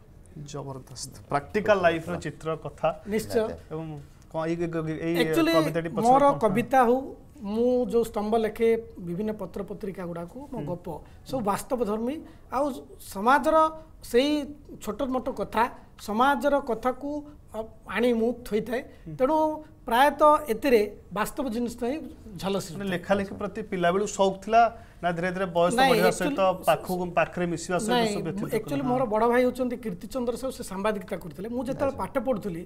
ଜବରଦସ୍ତ ପ୍ରାକ୍ଟିକାଲ ଲାଇଫ୍ର
ଚିତ୍ର କଥା ନିଶ୍ଚୟ ଏବଂ ଆକ୍ଚୁଆଲି ମୋର କବିତା
ହଉ ମୁଁ ଯେଉଁ ସ୍ତମ୍ଭ ଲେଖେ ବିଭିନ୍ନ ପତ୍ର ପତ୍ରିକା ଗୁଡ଼ାକୁ ମୋ ଗପ ସବୁ ବାସ୍ତବ ଧର୍ମୀ ଆଉ ସମାଜର ସେଇ ଛୋଟ ମୋଟ କଥା ସମାଜର କଥାକୁ ଆଣି ମୁଁ ଥୋଇଥାଏ ତେଣୁ ପ୍ରାୟତଃ ଏଥିରେ ବାସ୍ତବ ଜିନିଷ ହିଁ
ଝଲସି ଲେଖାଲେଖି ପ୍ରତି ପିଲାବେଳୁ ସଉକ ଥିଲା ନା ଧୀରେ ଧୀରେ ବୟସ ବଢିବା ସହିତ ପାଖକୁ ପାଖରେ ମିଶିବା ସହିତ ଆକ୍ଚୁଆଲି ମୋର
ବଡ଼ ଭାଇ ହେଉଛନ୍ତି କୀର୍ତ୍ତିଚନ୍ଦ୍ର ସାହୁ ସେ ସାମ୍ବାଦିକତା କରୁଥିଲେ ମୁଁ ଯେତେବେଳେ ପାଠ ପଢ଼ୁଥିଲି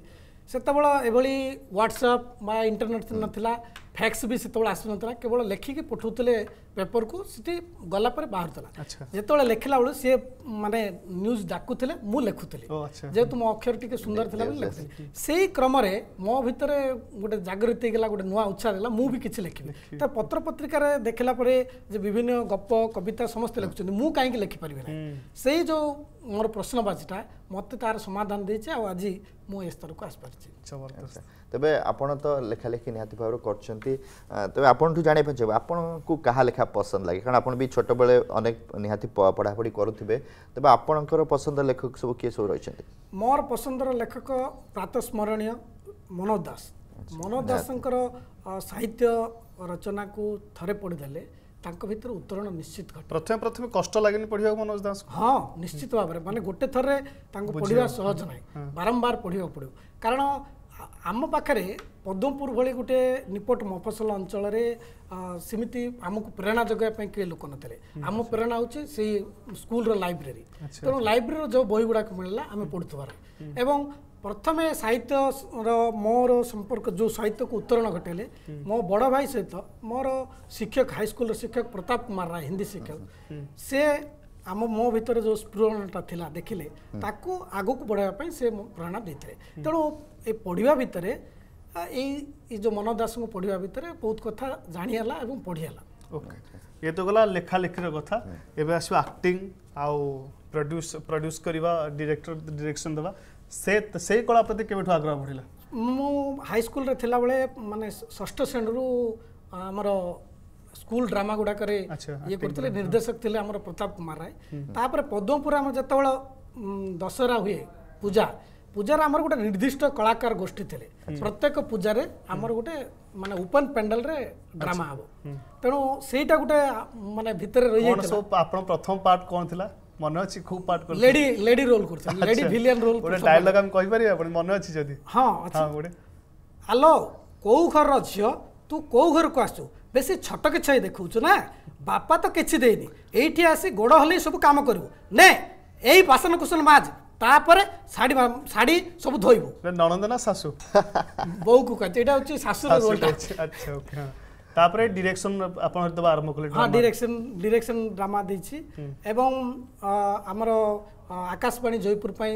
ସେତେବେଳେ ଏଭଳି ହ୍ୱାଟ୍ସଆପ୍ ବା ଇଣ୍ଟରନେଟ୍ ନଥିଲା ଫ୍ୟାକ୍ସ ବି ସେତେବେଳେ ଆସୁନଥିଲା କେବଳ ଲେଖିକି ପଠାଉଥିଲେ ପେପରକୁ ସେଠି ଗଲା ପରେ ବାହାରୁଥିଲା ଯେତେବେଳେ ଲେଖିଲା ବେଳୁ ସିଏ ମାନେ ନ୍ୟୁଜ୍ ଡାକୁଥିଲେ ମୁଁ ଲେଖୁଥିଲି ଯେହେତୁ ମୋ ଅକ୍ଷର ଟିକେ ସୁନ୍ଦର ଥିଲା ବୋଲି ଲେଖୁଥିଲି ସେଇ କ୍ରମରେ ମୋ ଭିତରେ ଗୋଟେ ଜାଗୃତି ହେଇଗଲା ଗୋଟେ ନୂଆ ଉତ୍ସାହ ହେଲା ମୁଁ ବି କିଛି ଲେଖିବି ତ ପତ୍ର ପତ୍ରିକାରେ ଦେଖିଲା ପରେ ଯେ ବିଭିନ୍ନ ଗପ କବିତା ସମସ୍ତେ ଲେଖୁଛନ୍ତି ମୁଁ କାହିଁକି ଲେଖିପାରିବି ନାହିଁ ସେଇ ଯେଉଁ ମୋର ପ୍ରଶ୍ନବାଚୀଟା ମୋତେ ତାର ସମାଧାନ ଦେଇଛି ଆଉ ଆଜି ମୁଁ ଏ ସ୍ତରକୁ ଆସିପାରିଛି ଜବରଦସ୍ତ
ତେବେ ଆପଣ ତ ଲେଖାଲେଖି ନିହାତି ଭାବରେ କରୁଛନ୍ତି ଅଛନ୍ତି ତେବେ ଆପଣଙ୍କଠୁ ଜାଣିବା ପାଇଁ ଚାହିଁବେ ଆପଣଙ୍କୁ କାହା ଲେଖା ପସନ୍ଦ ଲାଗେ କାରଣ ଆପଣ ବି ଛୋଟବେଳେ ଅନେକ ନିହାତି ପଢ଼ାପଢ଼ି କରୁଥିବେ ତେବେ ଆପଣଙ୍କର ପସନ୍ଦ ଲେଖକ ସବୁ କିଏ ସବୁ ରହିଛନ୍ତି
ମୋର ପସନ୍ଦର ଲେଖକ ପ୍ରାତସ୍ମରଣୀୟ ମନୋଜ ଦାସ ମନୋଜ ଦାସଙ୍କର ସାହିତ୍ୟ ରଚନାକୁ ଥରେ ପଢ଼ିଦେଲେ ତାଙ୍କ ଭିତରେ ଉତ୍ତରଣ ନିଶ୍ଚିତ ଘଟେ ପ୍ରଥମେ ପ୍ରଥମେ କଷ୍ଟ ଲାଗେନି ପଢ଼ିବାକୁ ମନୋଜ ଦାସ ହଁ ନିଶ୍ଚିତ ଭାବରେ ମାନେ ଗୋଟେ ଥରରେ ତାଙ୍କୁ ପଢ଼ିବା ସହଜ ନାହିଁ ବାରମ୍ବାର ପଢ଼ିବାକୁ ପଡ଼ିବ କାରଣ ଆମ ପାଖରେ ପଦ୍ମପୁର ଭଳି ଗୋଟେ ନିପଟ ମଫସଲ ଅଞ୍ଚଳରେ ସେମିତି ଆମକୁ ପ୍ରେରଣା ଯୋଗାଇବା ପାଇଁ କେହି ଲୋକ ନଥିଲେ ଆମ ପ୍ରେରଣା ହେଉଛି ସେଇ ସ୍କୁଲର ଲାଇବ୍ରେରୀ ତେଣୁ ଲାଇବ୍ରେରୀର ଯେଉଁ ବହି ଗୁଡ଼ାକ ମିଳିଲା ଆମେ ପଢ଼ୁଥିବାର ଏବଂ ପ୍ରଥମେ ସାହିତ୍ୟର ମୋର ସମ୍ପର୍କ ଯେଉଁ ସାହିତ୍ୟକୁ ଉତ୍ତରଣ ଘଟେଇଲେ ମୋ ବଡ଼ ଭାଇ ସହିତ ମୋର ଶିକ୍ଷକ ହାଇସ୍କୁଲର ଶିକ୍ଷକ ପ୍ରତାପ କୁମାର ରାୟ ହିନ୍ଦୀ ଶିକ୍ଷକ ସେ ଆମ ମୋ ଭିତରେ ଯେଉଁ ସ୍ପୃରଣଟା ଥିଲା ଦେଖିଲେ ତାକୁ ଆଗକୁ ବଢ଼ାଇବା ପାଇଁ ସେ ପ୍ରେରଣା ଦେଇଥିଲେ ତେଣୁ ଏ ପଢ଼ିବା ଭିତରେ ଏଇ ଏ ଯେଉଁ ମନୋଜ ଦାସଙ୍କୁ ପଢ଼ିବା ଭିତରେ ବହୁତ କଥା ଜାଣିହେଲା ଏବଂ ପଢ଼ିହେଲା
ଓକେ ଇଏ ତ ଗଲା ଲେଖାଲେଖିର କଥା ଏବେ ଆସିବ ଆକ୍ଟିଂ ଆଉ ପ୍ରଡ୍ୟୁସ୍ ପ୍ରଡ୍ୟୁସ୍ କରିବା ଡିରେକ୍ଟର ଡିରେକ୍ସନ୍ ଦେବା ସେ ସେଇ କଳା ପ୍ରତି କେବେଠୁ ଆଗ୍ରହ ବଢ଼ିଲା
ମୁଁ ହାଇସ୍କୁଲରେ ଥିଲାବେଳେ ମାନେ ଷଷ୍ଠ ଶ୍ରେଣୀରୁ ଆମର ସ୍କୁଲ ଡ୍ରାମା ଗୁଡ଼ାକରେ ଇଏ କରୁଥିଲେ ନିର୍ଦ୍ଦେଶକ ଥିଲେ ଆମର ପ୍ରତାପ କୁମାର ରାୟ ତାପରେ ପଦ୍ମପୁର ଆମର ଯେତେବେଳେ ଦଶହରା ହୁଏ ପୂଜା ପୂଜାରେ ଆମର ଗୋଟେ ନିର୍ଦ୍ଦିଷ୍ଟ କଳାକାର ଗୋଷ୍ଠୀ ଥିଲେ ପ୍ରତ୍ୟେକ ପୂଜାରେ ଆମର ଗୋଟେ ମାନେ ଓପନ୍ ପେଣ୍ଡେଲରେ ଡ୍ରାମା ହେବ ତେଣୁ ସେଇଟା ଗୋଟେ ମାନେ ଭିତରେ ରହିଯାଇଛି
ଆପଣ ପ୍ରଥମ ପାର୍ଟ କ'ଣ ଥିଲା ମନେ ଅଛି ଖୁବ ପାର୍ଟ କରି ଲେଡି ଲେଡି ରୋଲ୍ କରୁଛନ୍ତି ଲେଡି ଭିଲିଆନ୍ ରୋଲ୍ ଗୋଟେ ଡାଇଲଗ୍
ଆମେ କହିପାରିବା ଆପଣ ମନେ ଅଛି ଯଦି ହଁ ଅଛି ଗୋଟେ ଆଲୋ କୋଉ ଘରର ଝିଅ ତୁ କୋଉ ଘରକୁ ଆସୁ ବେଶୀ ଛଟକି ଛାଇ ଦେଖାଉଛୁ ନା ବାପା ତ କିଛି ଦେଇନି ଏଇଠି ଆସି ଗୋଡ଼ ହଲେଇ ସବୁ କାମ କରିବୁ ନେ ଏଇ ବାସନକୁସନ ମାଜ তাপরে শাড়ি শাড়ি সব ধোইবু ননন্দ না শাশু বউ বউকু কাজ এটা হচ্ছে শাশুর রোলটা
আচ্ছা ওকে তাপরে ডিরেকশন আপনার দেওয়া আরম্ভ করলে হ্যাঁ ডিরেকশন
ডিরেকশন ড্রামা দিয়েছি এবং আমার আকাশবাণী জয়পুর পাই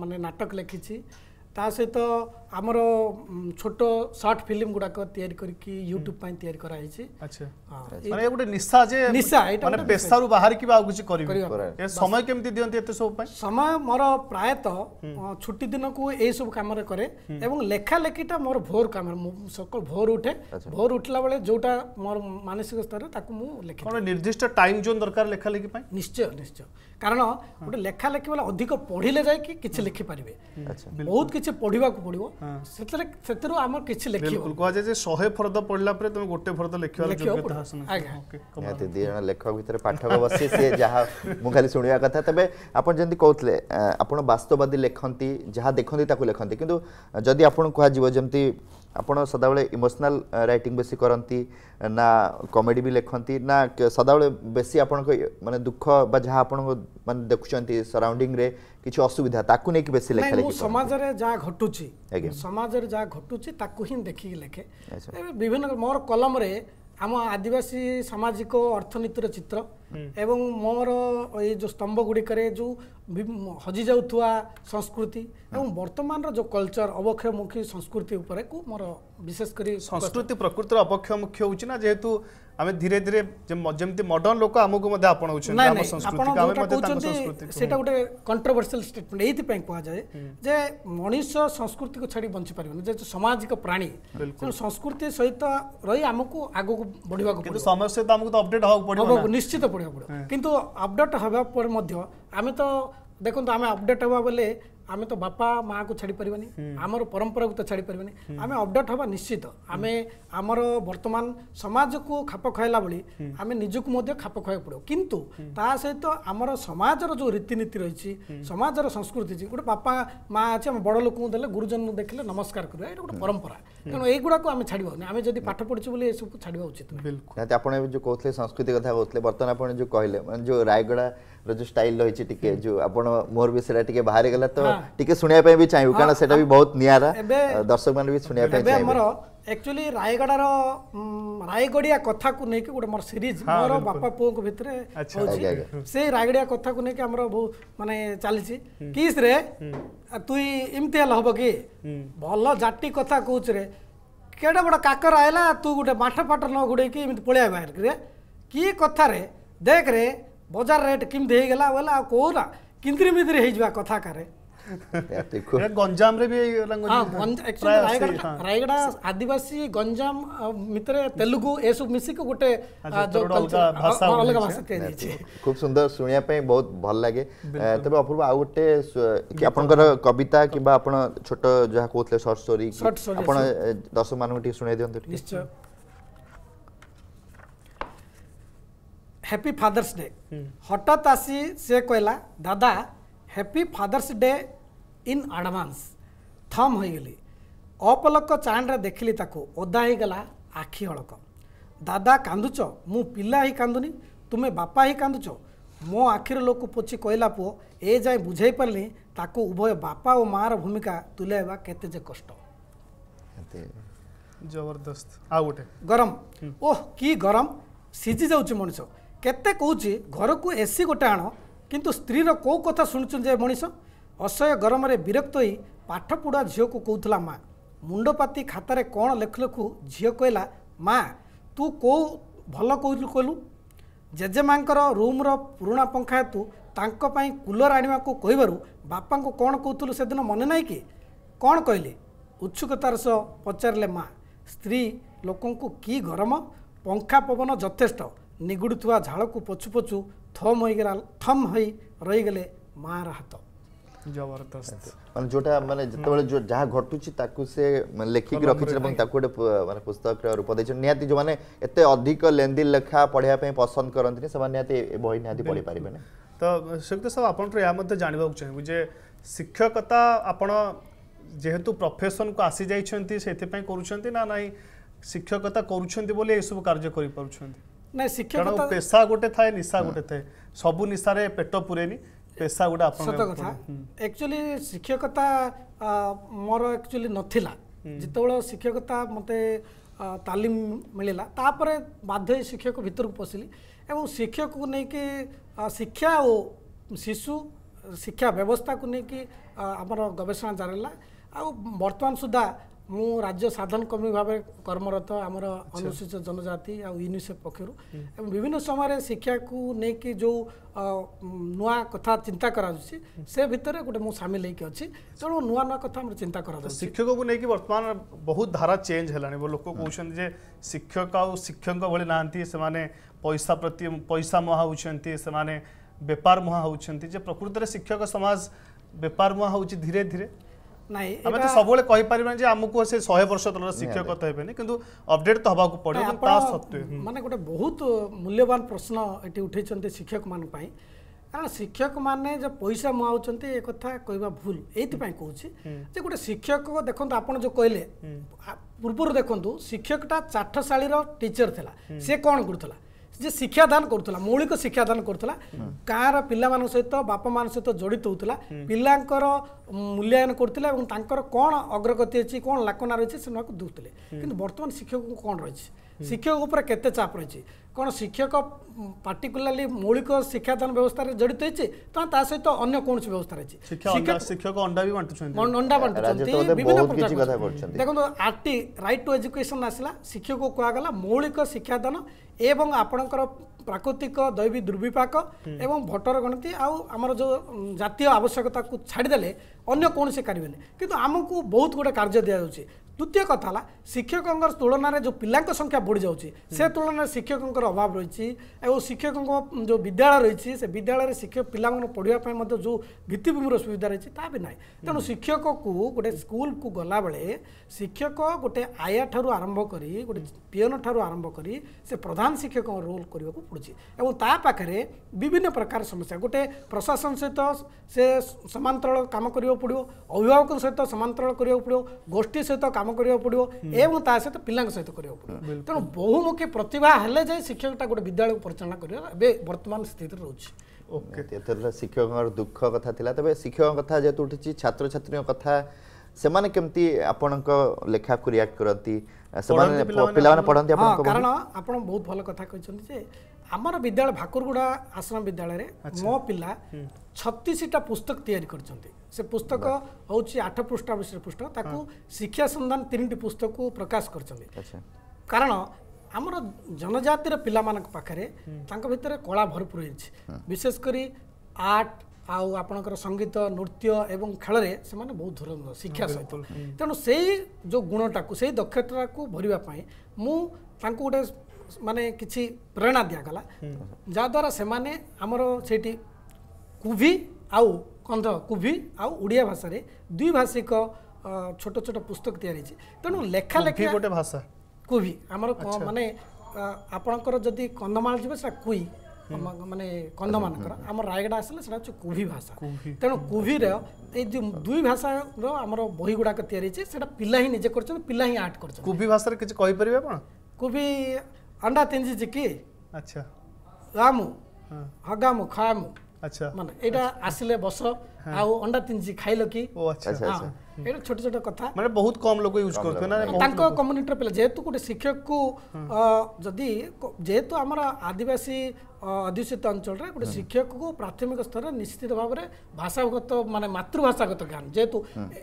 মানে নাটক লিখিছি ତା ସହିତ ଆମର ଛୋଟ ସର୍ଟ ଫିଲ୍ମ ଗୁଡ଼ାକ ତିଆରି କରିକି ୟୁଟ୍ୟୁବ ପାଇଁ ତିଆରି କରାହେଇଛି
ମାନେ ଗୋଟେ ନିଶା ଯେ ନିଶା ମାନେ ପେଶାରୁ ବାହାରିକି ଆଉ କିଛି କରିବି ସମୟ
କେମିତି ଦିଅନ୍ତି ଏତେ ସବୁ ପାଇଁ ସମୟ ମୋର ପ୍ରାୟତଃ ଛୁଟି ଦିନକୁ ଏଇସବୁ କାମରେ କରେ ଏବଂ ଲେଖାଲେଖିଟା ମୋର ଭୋର କାମରେ ମୁଁ ସକାଳୁ ଭୋର ଉଠେ ଭୋର ଉଠିଲା ବେଳେ ଯୋଉଟା ମୋର ମାନସିକ ସ୍ତରରେ ତାକୁ ମୁଁ ଲେଖେ ନିର୍ଦ୍ଦିଷ୍ଟ ଟାଇମ୍ ଜୋନ୍ ଦରକାର ଲେଖାଲେଖି ପାଇଁ ନିଶ୍ଚୟ ନିଶ୍ଚୟ কারণ গোটে লেখালেখি বেলা অধিক পড়িলে যাইকি কিছু লেখিপারিবে বহুত কিছু পড়িবাকু পড়িব সেতরে সেতরু আমার কিছু লেখি বিলকুল
কোয়া যায় যে 100 ফর্দ পড়লা পরে তুমি গোটে ফর্দ লেখিবার যোগ্যতা হাসন ওকে
নিহতি
ଦି ଜଣ ଲେଖକ ଭିତରେ ପାଠକ ବସି ସିଏ ଯାହା ମୁଁ ଖାଲି ଶୁଣିବା କଥା ତେବେ ଆପଣ ଯେମିତି କହୁଥିଲେ ଆପଣ ବାସ୍ତବବାଦୀ ଲେଖନ୍ତି ଯାହା ଦେଖନ୍ତି ତାକୁ ଲେଖନ୍ତି କିନ୍ତୁ ଯଦି ଆପଣଙ୍କୁ କୁହାଯିବ ଯେମିତି ଆପଣ ସଦାବେଳେ ଇମୋସନାଲ୍ ରାଇଟିଂ ବେଶୀ କରନ୍ତି ନା କମେଡ଼ି ବି ଲେଖନ୍ତି ନା ସଦାବେଳେ ବେଶୀ ଆପଣଙ୍କ ମାନେ ଦୁଃଖ ବା ଯାହା ଆପଣଙ୍କ ମାନେ ଦେଖୁଛନ୍ତି ସରାଉଣ୍ଡିଂରେ କିଛି ଅସୁବିଧା ତାକୁ ନେଇକି ବେଶୀ ଲେଖା ଲେଖି ସମାଜରେ
ଯାହା ଘଟୁଛି ସମାଜରେ ଯାହା ଘଟୁଛି ତାକୁ ହିଁ ଦେଖିକି ଲେଖେ ବିଭିନ୍ନ ମୋର କଲମରେ ଆମ ଆଦିବାସୀ ସାମାଜିକ ଅର୍ଥନୀତିର ଚିତ୍ର ଏବଂ ମୋର ଏଇ ଯେଉଁ ସ୍ତମ୍ଭ ଗୁଡ଼ିକରେ ଯେଉଁ ହଜିଯାଉଥିବା ସଂସ୍କୃତି ଏବଂ ବର୍ତ୍ତମାନର ଯେଉଁ କଲଚର୍ ଅବକ୍ଷୟମୁଖୀ
ସଂସ୍କୃତି ଉପରେକୁ ମୋର বিশেষ করে সংস্কৃতি প্রকৃতির অপক্ষমুখ্য হচ্ছে না যেহেতু আমি ধীরে ধীরে যেমতি মডর্ন লোক আমাকে মধ্যে আপনাউছেন আম সংস্কৃতি আমি মধ্যে তাঙ্ক সংস্কৃতি সেটা
গোটে কন্ট্রোভার্সিয়াল স্টেটমেন্ট এইথিপাই কুহাযাଏ যে মনিষ সংস্কৃতিকে ছাড়ি বঞ্চি পারিবনি যেহেতু সামাজিক প্রাণী তেଣୁ সংস্কৃতি সহিত রই আমাকে আগুকু বড়িবাকু পড়িব কিন্তু সময় সহিত আমাকে তো আপডেট হওয়া পড়িব না নিশ্চিত পড়িব পড়িব কিন্তু আপডেট হওয়া পরে মধ্য আমি তো দেখুন আমি আপডেট হওয়া বলে ଆମେ ତ ବାପା ମାଆକୁ ଛାଡ଼ିପାରିବାନି ଆମର ପରମ୍ପରାକୁ ତ ଛାଡ଼ିପାରିବାନି ଆମେ ଅପଡେଟ୍ ହେବା ନିଶ୍ଚିତ ଆମେ ଆମର ବର୍ତ୍ତମାନ ସମାଜକୁ ଖାପ ଖୁଆଇଲା ଭଳି ଆମେ ନିଜକୁ ମଧ୍ୟ ଖାପ ଖୁଆଇବାକୁ ପଡ଼ିବ କିନ୍ତୁ ତା ସହିତ ଆମର ସମାଜର ଯେଉଁ ରୀତିନୀତି ରହିଛି ସମାଜର ସଂସ୍କୃତି ଅଛି ଗୋଟେ ବାପା ମାଆ ଅଛି ଆମେ ବଡ଼ ଲୋକଙ୍କୁ ଦେଲେ ଗୁରୁଜନଙ୍କୁ ଦେଖିଲେ ନମସ୍କାର କରିବା ଏଇଟା ଗୋଟେ ପରମ୍ପରା ତେଣୁ ଏଇଗୁଡ଼ାକୁ ଆମେ ଛାଡ଼ିବାନି ଆମେ ଯଦି ପାଠ ପଢ଼ିଛୁ ବୋଲି ଏସବୁ ଛାଡ଼ିବା ଉଚିତ
ଆପଣ ଏବେ ଯେଉଁ କହୁଥିଲେ ସଂସ୍କୃତି କଥା କହୁଥିଲେ ବର୍ତ୍ତମାନ ଆପଣ ଯେଉଁ କହିଲେ ମାନେ ଯେଉଁ ରାୟଗଡ଼ା जो स्टाइल रही टिके जो आपण मोर भी सेटा टिके बाहर गला तो टिके सुनिया पे भी चाहियो कारण सेटा भी बहुत नियारा दर्शक माने भी सुनिया पे चाहियो हमरो
एक्चुअली रायगड़ा रो रायगड़िया कथा को नेके गोटे मोर सीरीज मोर बापा पो को भितरे होची से रायगड़िया कथा को नेके हमरो बहुत माने चली छी किस रे तुई इमति हल हबो की भलो जाटी कथा कहूच रे केडे बड़ काकर आयला तू गोटे माठ पाठ न गुडे की इमति पळिया बाहर रे की कथा रे देख रे ବଜାର ରେଟ୍ କେମିତି ହେଇଗଲା ବୋଲେ ଆଉ କହୁନା କିନ୍ତିରି ମିନ୍ତିରି ହେଇଯିବା କଥା କାରେ ଗଞ୍ଜାମରେ ବି ରାୟଗଡ଼ା ଆଦିବାସୀ ଗଞ୍ଜାମ ଭିତରେ ତେଲୁଗୁ ଏସବୁ ମିଶିକି ଗୋଟେ ଅଲଗା ଭାଷା ତିଆରି
ଖୁବ ସୁନ୍ଦର ଶୁଣିବା ପାଇଁ ବହୁତ ଭଲ ଲାଗେ ତେବେ ଅପୂର୍ବ ଆଉ ଗୋଟେ ଆପଣଙ୍କର କବିତା କିମ୍ବା ଆପଣ ଛୋଟ ଯାହା କହୁଥିଲେ ସର୍ଟ ଷ୍ଟୋରି ଆପଣ ଦର୍ଶକମାନଙ୍କୁ ଟିକେ ଶୁଣାଇ ଦିଅନ୍ତୁ ନିଶ୍ଚୟ
হ্যাপি ফাদার্স ডে হঠাৎ আসি সে কহিলা দাদা happy Father's Day in advance থম হয়ে গেলি অপলক চাণ্ডরে দেখিলি তাকে ওদা হয়ে গলা আখি হলক দাদা কান্দুছ মু পিলা হি কান্দুনি তুমি বাপা হি কান্দুছ ମୋ ଆଖିରେ ଲୋକ ପୋଛି କହିଲା ପୁଅ ଏ ଯାଏଁ ବୁଝାଇ ପାରିଲି ତାକୁ ଉଭୟ ବାପା ଓ ମାଆର ଭୂମିକା ତୁଲାଇବା କେତେ ଯେ କଷ୍ଟ ଜବରଦସ୍ତ ଆଉ ଗୋଟେ ଗରମ ଓହ କି ଗରମ ସିଝି ଯାଉଛି ମଣିଷ କେତେ କହୁଛି ଘରକୁ ଏ ସି ଗୋଟେ ଆଣ କିନ୍ତୁ ସ୍ତ୍ରୀର କେଉଁ କଥା ଶୁଣିଛନ୍ତି ଯେ ମଣିଷ ଅସହ୍ୟ ଗରମରେ ବିରକ୍ତ ହୋଇ ପାଠ ପଢ଼ା ଝିଅକୁ କହୁଥିଲା ମା' ମୁଣ୍ଡପାତି ଖାତାରେ କ'ଣ ଲେଖୁ ଲେଖୁ ଝିଅ କହିଲା ମା' ତୁ କେଉଁ ଭଲ କହୁଥିଲୁ କହିଲୁ ଜେଜେମାଙ୍କର ରୁମ୍ର ପୁରୁଣା ପଙ୍ଖା ହେତୁ ତାଙ୍କ ପାଇଁ କୁଲର୍ ଆଣିବାକୁ କହିବାରୁ ବାପାଙ୍କୁ କ'ଣ କହୁଥିଲୁ ସେଦିନ ମନେ ନାହିଁ କି କ'ଣ କହିଲେ ଉତ୍ସୁକତାର ସହ ପଚାରିଲେ ମା' ସ୍ତ୍ରୀ ଲୋକଙ୍କୁ କି ଗରମ ପଙ୍ଖା ପବନ ଯଥେଷ୍ଟ ନିଗୁଡ଼ୁଥିବା ଝାଳକୁ ପୋଛୁ ପୋଛୁ ଥମ୍ ହୋଇଗଲା ଥମ୍ ହୋଇ ରହିଗଲେ ମାଆର ହାତ
ଜବରଦସ୍ତ
ମାନେ ଯୋଉଟା ମାନେ ଯେତେବେଳେ ଯାହା ଘଟୁଛି ତାକୁ ସେ ଲେଖିକି ରଖିଛନ୍ତି ଏବଂ ତାକୁ ଗୋଟେ ମାନେ ପୁସ୍ତକର ରୂପ ଦେଇଛନ୍ତି ନିହାତି ଯୋଉମାନେ ଏତେ ଅଧିକ ଲେନ୍ଦି ଲେଖା ପଢ଼ିବା ପାଇଁ ପସନ୍ଦ କରନ୍ତିନି ସେମାନେ ନିହାତି ଏ ବହି ନିହାତି ପଢ଼ିପାରିବେନି
ତ ସୁକ୍ତ ସାହୁ ଆପଣଠୁ ଏହା ମଧ୍ୟ ଜାଣିବାକୁ ଚାହିଁବୁ ଯେ ଶିକ୍ଷକତା ଆପଣ ଯେହେତୁ ପ୍ରଫେସନକୁ ଆସିଯାଇଛନ୍ତି ସେଥିପାଇଁ କରୁଛନ୍ତି ନା ନାହିଁ ଶିକ୍ଷକତା କରୁଛନ୍ତି ବୋଲି ଏସବୁ କାର୍ଯ୍ୟ କରିପାରୁଛନ୍ତି ନାଇଁ ଶିକ୍ଷକ ପେଶା ଗୋଟେ ଥାଏ ନିଶା ଗୋଟେ ଥାଏ ସବୁ ନିଶାରେ ପେଟ ପୁରେନି ପେଶା ଗୋଟେ ଆପଣ ସତ କଥା
ଏକ୍ଚୁଆଲି ଶିକ୍ଷକତା ମୋର ଏକ୍ଚୁଆଲି ନଥିଲା ଯେତେବେଳେ ଶିକ୍ଷକତା ମୋତେ ତାଲିମ ମିଳିଲା ତାପରେ ବାଧ୍ୟ ହେଇ ଶିକ୍ଷକ ଭିତରକୁ ପଶିଲି ଏବଂ ଶିକ୍ଷକକୁ ନେଇକି ଶିକ୍ଷା ଓ ଶିଶୁ ଶିକ୍ଷା ବ୍ୟବସ୍ଥାକୁ ନେଇକି ଆମର ଗବେଷଣା ଜାରିଲା ଆଉ ବର୍ତ୍ତମାନ ସୁଦ୍ଧା मु राज्य साधन कर्मी भाव कर्मरत आम अनुसूचित जनजाति आनिसेफ पक्षर एवं विभिन्न समय शिक्षा को लेकिन जो नुआ कथा चिंता करा से भितर गोटे मुझे सामिल होकर अच्छी तेणु नुआ नुआ कथ चिंता करा शिक्षक
को लेकिन बर्तमान बहुत धारा चेंज है लोक कौन जे शिक्षक आ शिक्षक भाई नहाँ पैसा प्रति पैसा मुहा होपार मुहा हो प्रकृत शिक्षक समाज बेपार मुहा हो धीरे धीरे ଆମେ ତ ସବୁବେଳେ କହିପାରିବା ଯେ ଆମକୁ ସେ ଶହେ ବର୍ଷ ତଳର ଶିକ୍ଷକ କଥା ହେବେନି କିନ୍ତୁ ଅପଡେଟ୍ ତ ହେବାକୁ ପଡିବ ତା ସତ୍ତ୍ୱେ
ମାନେ ଗୋଟେ ବହୁତ ମୂଲ୍ୟବାନ ପ୍ରଶ୍ନ ଏଠି ଉଠାଇଛନ୍ତି ଶିକ୍ଷକମାନଙ୍କ ପାଇଁ କାରଣ ଶିକ୍ଷକମାନେ ଯେ ପଇସା ମୁହାଉଛନ୍ତି ଏ କଥା କହିବା ଭୁଲ ଏଇଥିପାଇଁ କହୁଛି ଯେ ଗୋଟେ ଶିକ୍ଷକ ଦେଖନ୍ତୁ ଆପଣ ଯେଉଁ କହିଲେ ପୂର୍ବରୁ ଦେଖନ୍ତୁ ଶିକ୍ଷକଟା ଚାଠଶାଳୀର ଟିଚର ଥିଲା ସେ କ'ଣ କରୁଥିଲା ଯେ ଶିକ୍ଷାଦାନ କରୁଥିଲା ମୌଳିକ ଶିକ୍ଷାଦାନ କରୁଥିଲା ଗାଁର ପିଲାମାନଙ୍କ ସହିତ ବାପା ମାନଙ୍କ ସହିତ ଜଡ଼ିତ ହେଉଥିଲା ପିଲାଙ୍କର ମୂଲ୍ୟାୟନ କରୁଥିଲା ଏବଂ ତାଙ୍କର କ'ଣ ଅଗ୍ରଗତି ଅଛି କ'ଣ ଲାକନା ରହିଛି ସେମାନଙ୍କୁ ଦେଉଥିଲେ କିନ୍ତୁ ବର୍ତ୍ତମାନ ଶିକ୍ଷକଙ୍କୁ କ'ଣ ରହିଛି ଶିକ୍ଷକ ଉପରେ କେତେ ଚାପ ରହିଛି କ'ଣ ଶିକ୍ଷକ ପାର୍ଟିକୁଲାରଲି ମୌଳିକ ଶିକ୍ଷାଦାନ ବ୍ୟବସ୍ଥାରେ ଜଡ଼ିତ ହେଇଛି ତ ତା ସହିତ ଅନ୍ୟ କୌଣସି ବ୍ୟବସ୍ଥା ରହିଛି
ଶିକ୍ଷକ ଅଣ୍ଡା ବି ବାଣ୍ଟୁଛନ୍ତି ଅଣ୍ଡା ବାଣ୍ଟୁଛନ୍ତି ବିଭିନ୍ନ ପ୍ରକାର
ଦେଖନ୍ତୁ R T right to education ଆସିଲା ଶିକ୍ଷକକୁ କୁହାଗଲା ମୌଳିକ ଶିକ୍ଷାଦାନ ଏବଂ ଆପଣଙ୍କର ପ୍ରାକୃତିକ ଦୈବୀ ଦୁର୍ବିପାକ ଏବଂ ଭୋଟର ଗଣତି ଆଉ ଆମର ଯେଉଁ ଜାତୀୟ ଆବଶ୍ୟକତାକୁ ଛାଡ଼ିଦେଲେ ଅନ୍ୟ କୌଣସି କାରିବେନି କିନ୍ତୁ ଆମକୁ ବହୁତ ଗୁଡ଼ାଏ କାର୍ଯ୍ୟ ଦିଆଯାଉଛି ଦ୍ୱିତୀୟ କଥା ହେଲା ଶିକ୍ଷକଙ୍କର ତୁଳନାରେ ଯେଉଁ ପିଲାଙ୍କ ସଂଖ୍ୟା ବଢ଼ିଯାଉଛି ସେ ତୁଳନାରେ ଶିକ୍ଷକଙ୍କର ଅଭାବ ରହିଛି ଏବଂ ଶିକ୍ଷକଙ୍କ ଯେଉଁ ବିଦ୍ୟାଳୟ ରହିଛି ସେ ବିଦ୍ୟାଳୟରେ ଶିକ୍ଷକ ପିଲାମାନଙ୍କୁ ପଢ଼ିବା ପାଇଁ ମଧ୍ୟ ଯେଉଁ ଭିତ୍ତିଭୂମିର ସୁବିଧା ରହିଛି ତା ବି ନାହିଁ ତେଣୁ ଶିକ୍ଷକକୁ ଗୋଟେ ସ୍କୁଲକୁ ଗଲାବେଳେ ଶିକ୍ଷକ ଗୋଟେ ଆୟା ଠାରୁ ଆରମ୍ଭ କରି ଗୋଟେ ପିଅନ ଠାରୁ ଆରମ୍ଭ କରି ସେ ପ୍ରଧାନ ଶିକ୍ଷକଙ୍କ ରୋଲ କରିବାକୁ ପଡ଼ୁଛି ଏବଂ ତା ପାଖରେ ବିଭିନ୍ନ ପ୍ରକାର ସମସ୍ୟା ଗୋଟେ ପ୍ରଶାସନ ସହିତ ସେ ସମାନ୍ତରାଳ କାମ କରିବାକୁ ପଡ଼ିବ ଅଭିଭାବକଙ୍କ ସହିତ ସମାନ୍ତରାଳ କରିବାକୁ ପଡ଼ିବ ଗୋଷ୍ଠୀ ସହିତ କାମ କରିବାକୁ ପଡ଼ିବ ଏବଂ ତା ସହିତ ପିଲାଙ୍କ ସହିତ କରିବାକୁ ପଡ଼ିବ ତେଣୁ ବହୁମୁଖୀ ପ୍ରତିଭା ହେଲେ ଯାଇ ଶିକ୍ଷକଟା ଗୋଟେ ବିଦ୍ୟାଳୟକୁ ପରିଚାଳନା କରିବା ଏବେ ବର୍ତ୍ତମାନ ସ୍ଥିତିରେ ରହୁଛି
ଏଥର ଶିକ୍ଷକଙ୍କର ଦୁଃଖ କଥା ଥିଲା ତେବେ ଶିକ୍ଷକଙ୍କ କଥା ଯେହେତୁ ଉଠିଛି ଛାତ୍ରଛାତ୍ରୀଙ୍କ କଥା ସେମାନେ କେମିତି ଆପଣଙ୍କ ଲେଖାକୁ ରିଆକ୍ଟ କରନ୍ତି ସେମାନେ ପିଲାମାନେ ପଢ଼ନ୍ତି କାରଣ
ଆପଣ ବହୁତ ଭଲ କଥା କହିଛନ୍ତି ଯେ ଆମର ବିଦ୍ୟାଳୟ ଭାକୁରଗୁଡ଼ା ଆଶ୍ରମ ବିଦ୍ୟାଳୟରେ ମୋ ପିଲା ଛତିଶଟା ପୁସ୍ତକ ତିଆରି କରିଛନ୍ତି ସେ ପୁସ୍ତକ ହେଉଛି ଆଠ ପୃଷ୍ଠା ବିଷୟରେ ପୃଷ୍ଠ ତାକୁ ଶିକ୍ଷା ସନ୍ଧାନ ତିନିଟି ପୁସ୍ତକକୁ ପ୍ରକାଶ କରିଛନ୍ତି କାରଣ ଆମର ଜନଜାତିର ପିଲାମାନଙ୍କ ପାଖରେ ତାଙ୍କ ଭିତରେ କଳା ଭରପୁର ହେଇଛି ବିଶେଷ କରି ଆର୍ଟ ଆଉ ଆପଣଙ୍କର ସଙ୍ଗୀତ ନୃତ୍ୟ ଏବଂ ଖେଳରେ ସେମାନେ ବହୁତ ଧରନ୍ତ ଶିକ୍ଷା ସହିତ ତେଣୁ ସେଇ ଯେଉଁ ଗୁଣଟାକୁ ସେଇ ଦକ୍ଷତାକୁ ଭରିବା ପାଇଁ ମୁଁ ତାଙ୍କୁ ଗୋଟେ ମାନେ କିଛି ପ୍ରେରଣା ଦିଆଗଲା ଯାହାଦ୍ୱାରା ସେମାନେ ଆମର ସେଇଠି କୁଭି ଆଉ କନ୍ଧ କୁଭି ଆଉ ଓଡ଼ିଆ ଭାଷାରେ ଦ୍ୱିଭାଷିକ ଛୋଟ ଛୋଟ ପୁସ୍ତକ ତିଆରି ହେଇଛି ତେଣୁ ଲେଖାଲେଖି ଗୋଟେ ଭାଷା କୁଭି ଆମର ମାନେ ଆପଣଙ୍କର ଯଦି କନ୍ଧମାଳ ଯିବେ ସେଟା କୁଇ ମାନେ କନ୍ଧମାନଙ୍କର ଆମ ରାୟଗଡ଼ା ଆସିଲେ ସେଇଟା ହେଉଛି କୁଭି ଭାଷା ତେଣୁ କୁଭିର ଏଇ ଯେଉଁ ଦୁଇ ଭାଷାର ଆମର ବହି ଗୁଡ଼ାକ ତିଆରି ହେଇଛି ସେଇଟା ପିଲା ହିଁ ନିଜେ କରିଛନ୍ତି ପିଲା ହିଁ ଆର୍ଟ କରିଛନ୍ତି କୁଭି ଭାଷାରେ କିଛି କହିପାରିବେ ଆପଣ କୁଭି ଅଣ୍ଡା ତିଞ୍ଜି ଜିକି ଆଚ୍ଛା ରାମୁ ହଗାମୁ ଖାମୁ ଆଚ୍ଛା ମାନେ ଏଇଟା ଆସିଲେ ବସ ଆଉ ଅଣ୍ଡା ତିଞ୍ଜି ଖାଇଲ କି ଓ ଆଚ୍ଛା ଆଚ୍ଛା ଏଇଟା ଛୋଟ ଛୋଟ କଥା ମାନେ ବହୁତ କମ
ଲୋକ ୟୁଜ୍ କରୁଥିବେ ନା ତାଙ୍କ
କମ୍ୟୁନିଟିର ପିଲା ଯେହେତୁ ଗୋଟେ ଶିକ୍ଷକକୁ ଯଦି ଯେହେତୁ ଆମର ଆଦିବାସୀ ଅଧ୍ୟୁଷିତ ଅଞ୍ଚଳରେ ଗୋଟେ ଶିକ୍ଷକକୁ ପ୍ରାଥମିକ ସ୍ତରରେ ନିଶ୍ଚିତ ଭାବରେ ଭାଷାଗତ ମାନେ ମାତୃଭାଷାଗତ ଜ୍ଞାନ ଯେହେତୁ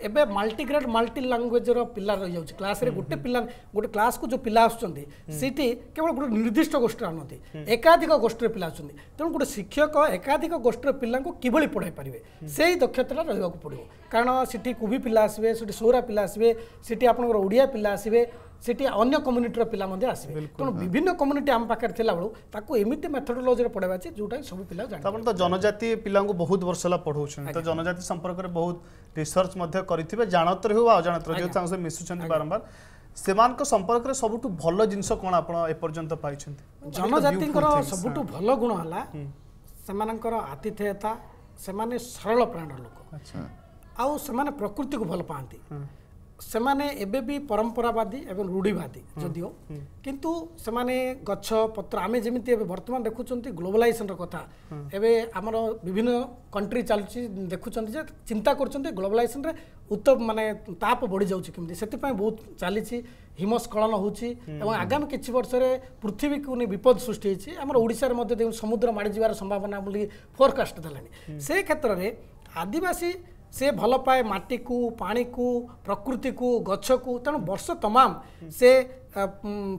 ଏବେ ମାଲ୍ଟିଗ୍ରେଡ୍ ମାଲ୍ଟି ଲାଙ୍ଗୁଏଜ୍ର ପିଲା ରହିଯାଉଛି କ୍ଲାସ୍ରେ ଗୋଟେ ପିଲା ଗୋଟେ କ୍ଲାସ୍କୁ ଯେଉଁ ପିଲା ଆସୁଛନ୍ତି ସେଠି କେବଳ ଗୋଟେ ନିର୍ଦ୍ଦିଷ୍ଟ ଗୋଷ୍ଠୀ ଆଣନ୍ତି ଏକାଧିକ ଗୋଷ୍ଠୀରେ ପିଲା ଆସୁଛନ୍ତି ତେଣୁ ଗୋଟେ ଶିକ୍ଷକ ଏକାଧିକ ଗୋଷ୍ଠୀର ପିଲାଙ୍କୁ କିଭଳି ପଢ଼ାଇ ପାରିବେ ସେଇ ଦକ୍ଷତାଟା ରହିବାକୁ ପଡ଼ିବ କାରଣ ସେଠି କୁବି ପିଲା ଆସିବେ ସେଠି ସୌରା ପିଲା ଆସିବେ ସେଠି ଆପଣଙ୍କର ଓଡ଼ିଆ ପିଲା ଆସିବେ ସେଠି ଅନ୍ୟ କମ୍ୟୁନିଟିର ପିଲା ମଧ୍ୟ ଆସିବେ ତେଣୁ ବିଭିନ୍ନ କମ୍ୟୁନିଟି ଆମ ପାଖରେ ଥିଲାବେଳୁ ତାକୁ ଏମିତି ମେଥଡୋଲୋଜିରେ ପଢ଼େଇବା ଅଛି ଯେଉଁଟାକି ସବୁ ପିଲା ଜାଣି ଆପଣ ତ
ଜନଜାତି ପିଲାଙ୍କୁ ବହୁତ ବର୍ଷ ହେଲା ପଢ଼ଉଛନ୍ତି ତ ଜନଜାତି ସମ୍ପର୍କରେ ବହୁତ ରିସର୍ଚ୍ଚ ମଧ୍ୟ କରିଥିବେ ଜାଣତରେ ହେଉ ବା ଅଜାଣତରେ ଯେହେତୁ ତାଙ୍କ ସହିତ ମିଶୁଛନ୍ତି ବାରମ୍ବାର ସେମାନଙ୍କ ସମ୍ପର୍କରେ ସବୁଠୁ ଭଲ ଜିନିଷ କ'ଣ ଆପଣ ଏପର୍ଯ୍ୟନ୍ତ ପାଇଛନ୍ତି ଜନଜାତିଙ୍କର ସବୁଠୁ ଭଲ ଗୁଣ ହେଲା ସେମାନଙ୍କର ଆତିଥେୟତା ସେମାନେ
ସରଳ ପ୍ରାଣର ଲୋକ ଆଉ ସେମାନେ ପ୍ରକୃତିକୁ ଭଲ ପାଆନ୍ତି ସେମାନେ ଏବେ ବି ପରମ୍ପରାବାଦୀ ଏବଂ ରୁଢ଼ିବାଦୀ ଯଦିଓ କିନ୍ତୁ ସେମାନେ ଗଛ ପତ୍ର ଆମେ ଯେମିତି ଏବେ ବର୍ତ୍ତମାନ ଦେଖୁଛନ୍ତି ଗ୍ଲୋବାଲାଇଜେସନର କଥା ଏବେ ଆମର ବିଭିନ୍ନ କଣ୍ଟ୍ରି ଚାଲୁଛି ଦେଖୁଛନ୍ତି ଯେ ଚିନ୍ତା କରୁଛନ୍ତି ଗ୍ଲୋବାଲାଇଜେସନରେ ଉତ୍ତପ ମାନେ ତାପ ବଢ଼ିଯାଉଛି କେମିତି ସେଥିପାଇଁ ବହୁତ ଚାଲିଛି ହିମସ୍ଖଳନ ହେଉଛି ଏବଂ ଆଗାମୀ କିଛି ବର୍ଷରେ ପୃଥିବୀକୁ ନେଇ ବିପଦ ସୃଷ୍ଟି ହେଇଛି ଆମର ଓଡ଼ିଶାରେ ମଧ୍ୟ ସମୁଦ୍ର ମାଡ଼ିଯିବାର ସମ୍ଭାବନା ବୋଲି ଫୋରକାଷ୍ଟ ଦେଲାଣି ସେ କ୍ଷେତ୍ରରେ ଆଦିବାସୀ ସେ ଭଲ ପାଏ ମାଟିକୁ ପାଣିକୁ ପ୍ରକୃତିକୁ ଗଛକୁ ତେଣୁ ବର୍ଷ ତମାମ ସେ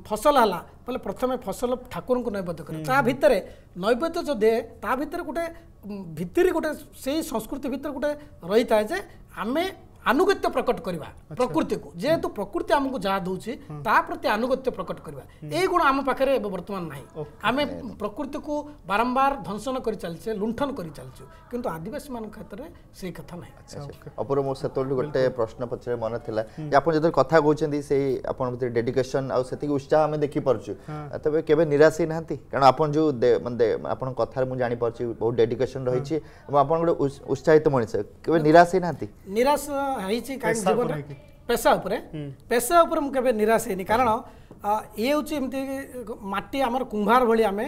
ଫସଲ ହେଲା ବୋଲେ ପ୍ରଥମେ ଫସଲ ଠାକୁରଙ୍କୁ ନୈବେଦ୍ୟ କରେ ତା ଭିତରେ ନୈବେଦ୍ୟ ଯଦି ତା ଭିତରେ ଗୋଟେ ଭିତରେ ଗୋଟେ ସେଇ ସଂସ୍କୃତି ଭିତରେ ଗୋଟେ ରହିଥାଏ ଯେ ଆମେ ଆନୁଗତ୍ୟ ପ୍ରକଟ କରିବା ପ୍ରକୃତିକୁ ଯେହେତୁ ପ୍ରକୃତି ଆମକୁ ଯାହା ଦେଉଛି ତା ପ୍ରତି ଆନୁଗତ୍ୟ ପ୍ରକଟ କରିବା ଏଇ ଗୁଣ ଆମ ପାଖରେ ଏବେ ବର୍ତ୍ତମାନ ନାହିଁ ଆମେ ପ୍ରକୃତିକୁ ବାରମ୍ବାର ଧ୍ୱଂସନ କରି ଚାଲିଛେ ଲୁଣ୍ଠନ କରି ଚାଲିଛୁ କିନ୍ତୁ ଆଦିବାସୀମାନଙ୍କ କ୍ଷେତ୍ରରେ ସେଇ କଥା ନାହିଁ
ଅପୂର୍ବ ମୁଁ ସେତେବେଳେ ଗୋଟେ ପ୍ରଶ୍ନ ପଚାରେ ମନେ ଥିଲା ଯେ ଆପଣ ଯେତେବେଳେ କଥା କହୁଛନ୍ତି ସେଇ ଆପଣଙ୍କ ଭିତରେ ଡେଡିକେସନ ଆଉ ସେତିକି ଉତ୍ସାହ ଆମେ ଦେଖିପାରୁଛୁ ତେବେ କେବେ ନିରାଶ ହେଇନାହାନ୍ତି କାରଣ ଆପଣ ଯେଉଁ ଆପଣଙ୍କ କଥାରେ ମୁଁ ଜାଣିପାରୁଛି ବହୁତ ଡେଡିକେସନ ରହିଛି ଏବଂ ଆପଣ ଗୋଟେ ଉତ୍ସାହିତ ମଣିଷ କେବେ ନିରାଶ ହେଇନାହାନ୍ତି
ନିରାଶ ହେଇଛି କାହିଁକି ଜୀବନରେ ପେଶା ଉପରେ ପେଶା ଉପରେ ମୁଁ କେବେ ନିରାଶ ହେଇନି କାରଣ ये हूँ एमती मटी आम कुंभार भाई आम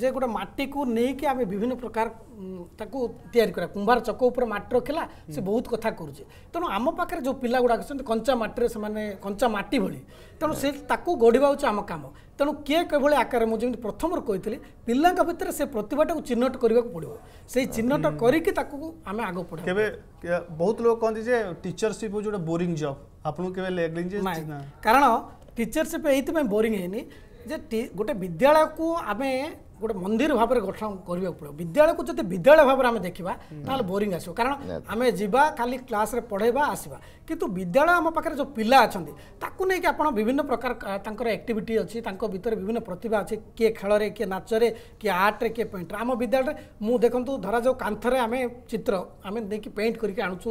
जे गोटे मटी को लेकिन आम विभिन्न प्रकार ताको तैयारी करा कुंभार चक उपर मटी रखला से बहुत कथा करुचे तेणु आम पाखे जो पिला गुड़ाक कंचा मटी से कंचा मटी भाई तेणु से गढ़वा हूँ आम कम ତେଣୁ କିଏ କିଭଳି ଆକାରରେ ମୁଁ ଯେମିତି ପ୍ରଥମରୁ କହିଥିଲି ପିଲାଙ୍କ ଭିତରେ ସେ ପ୍ରତିଭାଟାକୁ ଚିହ୍ନଟ କରିବାକୁ ପଡ଼ିବ ସେଇ ଚିହ୍ନଟ କରିକି ତାକୁ ଆମେ ଆଗ ପଢ଼ୁ କେବେ
ବହୁତ ଲୋକ କହନ୍ତି ଯେ ଟିଚରସିପ୍ ହେଉଛି ଗୋଟେ ବୋରିଂ ଜବ୍ ଆପଣଙ୍କୁ କେବେ
ଲାଗିଛି କାରଣ टीचरशिप ये बोरींग है गोटे विद्यालय को आम ଗୋଟେ ମନ୍ଦିର ଭାବରେ ଗଠନ କରିବାକୁ ପଡ଼ିବ ବିଦ୍ୟାଳୟକୁ ଯଦି ବିଦ୍ୟାଳୟ ଭାବରେ ଆମେ ଦେଖିବା ତାହେଲେ ବୋରିଂ ଆସିବ କାରଣ ଆମେ ଯିବା ଖାଲି କ୍ଲାସ୍ରେ ପଢ଼େଇବା ଆସିବା କିନ୍ତୁ ବିଦ୍ୟାଳୟ ଆମ ପାଖରେ ଯେଉଁ ପିଲା ଅଛନ୍ତି ତାକୁ ନେଇକି ଆପଣ ବିଭିନ୍ନ ପ୍ରକାର ତାଙ୍କର ଆକ୍ଟିଭିଟି ଅଛି ତାଙ୍କ ଭିତରେ ବିଭିନ୍ନ ପ୍ରତିଭା ଅଛି କିଏ ଖେଳରେ କିଏ ନାଚରେ କିଏ ଆର୍ଟରେ କିଏ ପେଣ୍ଟରେ ଆମ ବିଦ୍ୟାଳୟରେ ମୁଁ ଦେଖନ୍ତୁ ଧରାଯାଉ କାନ୍ଥରେ ଆମେ ଚିତ୍ର ଆମେ ନେଇକି ପେଣ୍ଟ କରିକି ଆଣୁଛୁ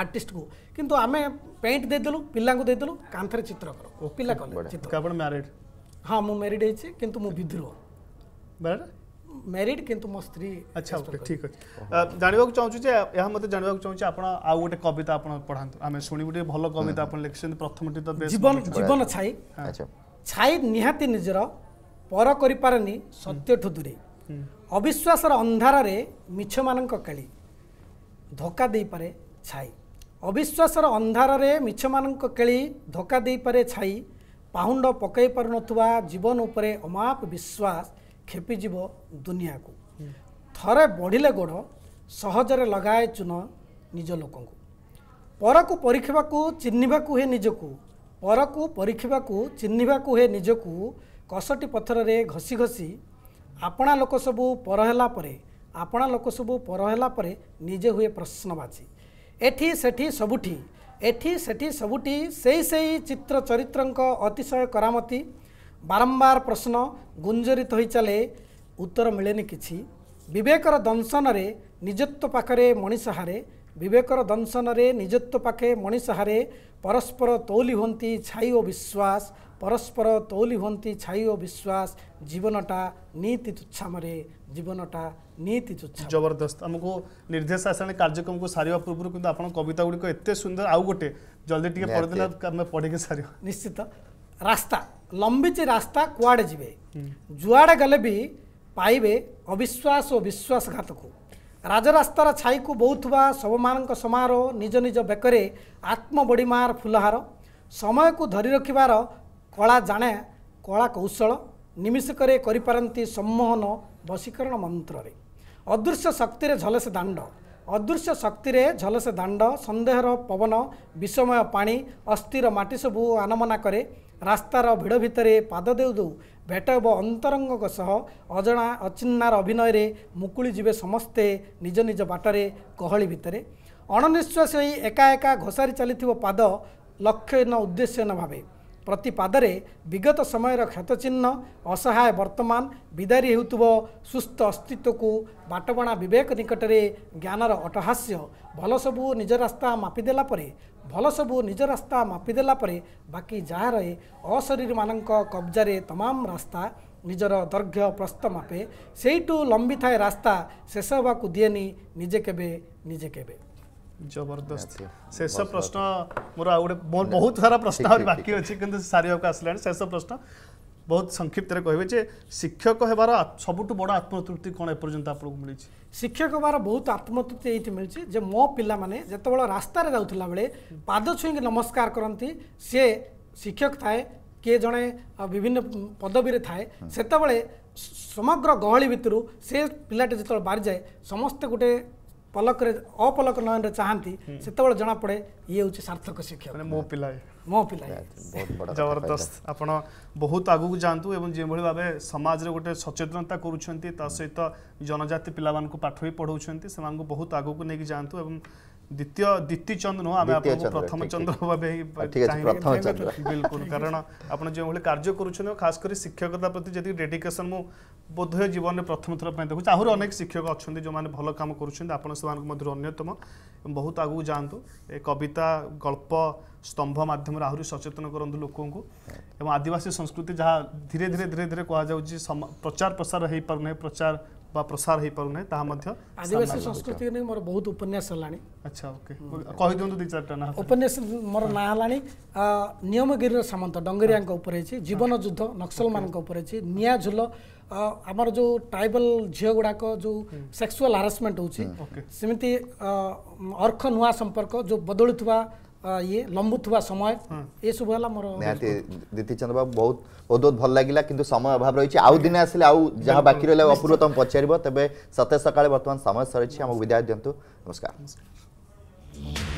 ଆର୍ଟିଷ୍ଟକୁ କିନ୍ତୁ ଆମେ ପେଣ୍ଟ ଦେଇଦେଲୁ ପିଲାଙ୍କୁ ଦେଇଦେଲୁ କାନ୍ଥରେ ଚିତ୍ର କର ପିଲା କଲେ ଚିତ୍ର ଆପଣ ମ୍ୟାରିଡ୍ ହଁ ମୁଁ ମ୍ୟାରିଡ୍ ହେଇଛି କିନ୍ତୁ ମୁଁ ବିଦ୍ରୋହ
ମ୍ୟାରିଡ୍ କିନ୍ତୁ ମୋ ସ୍ତ୍ରୀ ଆଚ୍ଛା ଠିକ୍ ଅଛି ଜାଣିବାକୁ ଚାହୁଁଛୁ ଯେ ଏହା ମୋତେ ଜାଣିବାକୁ ଚାହୁଁଛି ଆପଣ ଆଉ ଗୋଟେ କବିତା ଆପଣ ପଢ଼ାନ୍ତୁ ଆମେ ଶୁଣିବୁ ଟିକେ ଭଲ କବିତା ଆପଣ ଲେଖିଛନ୍ତି ପ୍ରଥମଟି ତ
ଜୀବନ
ଜୀବନ ଛାଇ
ଛାଇ ନିହାତି ନିଜର ପର କରିପାରେନି
ସତ୍ୟଠୁ ଦୂରେଇ ଅବିଶ୍ୱାସର ଅନ୍ଧାରରେ ମିଛମାନଙ୍କ କେଳି ଧୋକା ଦେଇପାରେ ଛାଇ ଅବିଶ୍ୱାସର ଅନ୍ଧାରରେ ମିଛମାନଙ୍କ କେଳି ଧୋକା ଦେଇପାରେ ଛାଇ ପାହୁଣ୍ଡ ପକାଇ ପାରୁନଥିବା ଜୀବନ ଉପରେ ଅମାପ ବିଶ୍ୱାସ ଖେପିଯିବ ଦୁନିଆକୁ ଥରେ ବଢ଼ିଲେ ଗୋଡ଼ ସହଜରେ ଲଗାଏ ଚୁନ ନିଜ ଲୋକଙ୍କୁ ପରକୁ ପରୀକ୍ଷିବାକୁ ଚିହ୍ନିବାକୁ ହୁଏ ନିଜକୁ ପରକୁ ପରୀକ୍ଷିବାକୁ ଚିହ୍ନିବାକୁ ହୁଏ ନିଜକୁ କଷଟି ପଥରରେ ଘଷି ଘଷି ଆପଣା ଲୋକ ସବୁ ପର ହେଲା ପରେ ଆପଣା ଲୋକ ସବୁ ପର ହେଲା ପରେ ନିଜେ ହୁଏ ପ୍ରଶ୍ନବାଚୀ ଏଠି ସେଠି ସବୁଠି ଏଠି ସେଠି ସବୁଠି ସେଇ ସେଇ ଚିତ୍ର ଚରିତ୍ରଙ୍କ ଅତିଶୟ କରାମତି ବାରମ୍ବାର ପ୍ରଶ୍ନ ଗୁଞ୍ଜରିତ ହୋଇ ଚାଲେ ଉତ୍ତର ମିଳେନି କିଛି ବିବେକର ଦଂଶନରେ ନିଜତ୍ୱ ପାଖରେ ମଣିଷ ହାରେ ବିବେକର ଦଂଶନରେ ନିଜତ୍ୱ ପାଖେ ମଣିଷ ହାରେ ପରସ୍ପର ତଉଲି ହୁଅନ୍ତି ଛାଇ ଓ ବିଶ୍ୱାସ ପରସ୍ପର ତଉଲି ହୁଅନ୍ତି ଛାଇ ଓ ବିଶ୍ୱାସ ଜୀବନଟା
ନୀତି ତୁଚ୍ଛାମରେ ଜୀବନଟା ନୀତି ତୁଚ୍ଛା ଜବରଦସ୍ତ ଆମକୁ ନିର୍ଦ୍ଦେଶ ଆସିଲାଣି କାର୍ଯ୍ୟକ୍ରମକୁ ସାରିବା ପୂର୍ବରୁ କିନ୍ତୁ ଆପଣଙ୍କ କବିତା ଗୁଡ଼ିକ ଏତେ ସୁନ୍ଦର ଆଉ ଗୋଟେ ଜଲ୍ଦି ଟିକେ ପଢ଼ିଦେଲେ ଆମେ ପଢ଼ିକି ସାରିବା ନିଶ୍ଚିତ ରାସ୍ତା ଲମ୍ବିଛି ରାସ୍ତା କୁଆଡ଼େ ଯିବେ ଯୁଆଡ଼େ
ଗଲେ ବି ପାଇବେ ଅବିଶ୍ୱାସ ଓ ବିଶ୍ୱାସଘାତକୁ ରାଜରାସ୍ତାର ଛାଇକୁ ବୋହୁଥିବା ସବୁମାନଙ୍କ ସମାରୋହ ନିଜ ନିଜ ବେକରେ ଆତ୍ମ ବଡ଼ିମାର ଫୁଲହାର ସମୟକୁ ଧରି ରଖିବାର କଳା ଜାଣେ କଳା କୌଶଳ ନିମିଷକରେ କରିପାରନ୍ତି ସମ୍ମୋହନ ବଶୀକରଣ ମନ୍ତ୍ରରେ ଅଦୃଶ୍ୟ ଶକ୍ତିରେ ଝଲସେ ଦାଣ୍ଡ ଅଦୃଶ୍ୟ ଶକ୍ତିରେ ଝଲସେ ଦାଣ୍ଡ ସନ୍ଦେହର ପବନ ବିଷମୟ ପାଣି ଅସ୍ଥିର ମାଟି ସବୁ ଆନମନା କରେ ରାସ୍ତାର ଭିଡ଼ ଭିତରେ ପାଦ ଦେଉ ଦେଉ ଭେଟ ହେବ ଅନ୍ତରଙ୍ଗଙ୍କ ସହ ଅଜଣା ଅଚିହ୍ନାର ଅଭିନୟରେ ମୁକୁଳି ଯିବେ ସମସ୍ତେ ନିଜ ନିଜ ବାଟରେ ଗହଳି ଭିତରେ ଅଣନିଶ୍ୱାସ ହୋଇ ଏକା ଏକା ଘୋଷାରି ଚାଲିଥିବ ପାଦ ଲକ୍ଷ୍ୟହୀନ ଉଦ୍ଦେଶ୍ୟହୀନ ଭାବେ ପ୍ରତିପାଦରେ ବିଗତ ସମୟର କ୍ଷତଚିହ୍ନ ଅସହାୟ ବର୍ତ୍ତମାନ ବିଦାରୀ ହେଉଥିବ ସୁସ୍ଥ ଅସ୍ତିତ୍ୱକୁ ବାଟବଣା ବିବେକ ନିକଟରେ ଜ୍ଞାନର ଅଟହାସ୍ୟ ଭଲ ସବୁ ନିଜ ରାସ୍ତା ମାପିଦେଲା ପରେ ଭଲ ସବୁ ନିଜ ରାସ୍ତା ମାପିଦେଲା ପରେ ବାକି ଯାହା ରହେ ଅଶରୀରମାନଙ୍କ କବ୍ଜାରେ ତମାମ ରାସ୍ତା ନିଜର ଦୈର୍ଘ୍ୟ ପ୍ରସ୍ତ ମାପେ ସେଇଠୁ ଲମ୍ବି ଥାଏ ରାସ୍ତା ଶେଷ ହେବାକୁ ଦିଏନି ନିଜେ କେବେ ନିଜେ କେବେ
जबरदस्त शेष प्रश्न मोर आउ गोटे बहुत सारा प्रश्न आहुरी बाकी अच्छे कि सारे आसला शेष प्रश्न ବହୁତ ସଂକ୍ଷିପ୍ତରେ କହିବେ ଯେ ଶିକ୍ଷକ ହେବାର ସବୁଠୁ ବଡ଼ ଆତ୍ମତୃପ୍ତି କ'ଣ ଏପର୍ଯ୍ୟନ୍ତ ଆପଣଙ୍କୁ ମିଳିଛି ଶିକ୍ଷକ ହେବାର ବହୁତ ଆତ୍ମତୃପ୍ତି ଏଇଠି
ମିଳିଛି ଯେ ମୋ ପିଲାମାନେ ଯେତେବେଳେ ରାସ୍ତାରେ ଯାଉଥିଲା ବେଳେ ପାଦ ଛୁଇଁକି ନମସ୍କାର କରନ୍ତି ସିଏ ଶିକ୍ଷକ ଥାଏ କିଏ ଜଣେ ବିଭିନ୍ନ ପଦବୀରେ ଥାଏ ସେତେବେଳେ ସମଗ୍ର ଗହଳି ଭିତରୁ ସେ ପିଲାଟି ଯେତେବେଳେ ବାହାରିଯାଏ ସମସ୍ତେ ଗୋଟେ ପଲକରେ
ଅପଲକ ନୟନରେ ଚାହାନ୍ତି ସେତେବେଳେ ଜଣାପଡ଼େ ଇଏ ହେଉଛି ସାର୍ଥକ ଶିକ୍ଷକ ମୋ ପିଲା ମୋ ପିଲା ଜବରଦସ୍ତ ଆପଣ ବହୁତ ଆଗକୁ ଯାଆନ୍ତୁ ଏବଂ ଯେଉଁଭଳି ଭାବେ ସମାଜରେ ଗୋଟେ ସଚେତନତା କରୁଛନ୍ତି ତା ସହିତ ଜନଜାତି ପିଲାମାନଙ୍କୁ ପାଠ ବି ପଢ଼ାଉଛନ୍ତି ସେମାନଙ୍କୁ ବହୁତ ଆଗକୁ ନେଇକି ଯାଆନ୍ତୁ ଏବଂ দ্বিতীয় দ্বিতীয় চন্দ্র নয় আমি আপনার প্রথম চন্দ্র ভাবে বিলকুল কারণ আপনার যেভাবে কার্য করছেন খাস করে শিক্ষকতা প্রতি যেত ডেডিকেসন মু বোধহয় জীবনে প্রথম থর দেখুছি আহরি অনেক শিক্ষক অনেক যে ভাল কাম করছেন আপনার সে মধ্যে অন্যতম বহুত আগুক যাতে এ কবিতা গল্প স্তম্ভ মাধ্যমে আহরি সচেতন করতে লোক এবং আদিবাসী সংস্কৃতি যা ধীরে ধীরে ধীরে ধীরে কুযাচ্ছে প্রচার প্রসার হয়ে পু না প্রচার ବା ପ୍ରସାର ହେଇପାରୁନାହିଁ ତାହା ମଧ୍ୟ ଆଦିବାସୀ ସଂସ୍କୃତିକୁ
ନେଇ ମୋର ବହୁତ ଉପନ୍ୟାସ ହେଲାଣି ଆଚ୍ଛା ଓକେ କହିଦିଅନ୍ତୁ ଦୁଇ ଚାରିଟା ନାଁ ଉପନ୍ୟାସ ମୋର ନାଁ ହେଲାଣି ନିୟମଗିରିର ସାମନ୍ତ ଡଙ୍ଗରିଆଙ୍କ ଉପରେ ହେଇଛି ଜୀବନ ଯୁଦ୍ଧ ନକ୍ସଲମାନଙ୍କ ଉପରେ ହେଇଛି ନିଆଁ ଝୁଲ ଆମର ଯେଉଁ ଟ୍ରାଇବାଲ ଝିଅ ଗୁଡ଼ାକ ଯେଉଁ ସେକ୍ସୁଆଲ ହାରାସମେଣ୍ଟ ହେଉଛି ସେମିତି ଅର୍ଖ ନୂଆ ସମ୍ପର୍କ ଯେଉଁ ବଦଳୁଥିବା ইয়ে লম্বুথা সময় এসব হল মোর নিহতি
দিতি চন্দ্র বাবু বহুত বহুত বহুত ভাল লাগিলা কিন্তু সময় অভাব রয়েছে আউ দিনে আসলে আউ যাহা বাকি রইলে অপূর্ব তুমি পচারিব তবে সতেজ সকালে বর্তমান সময় সরিছে আমাকে বিদায় দিয়ন্তু নমস্কার নমস্কার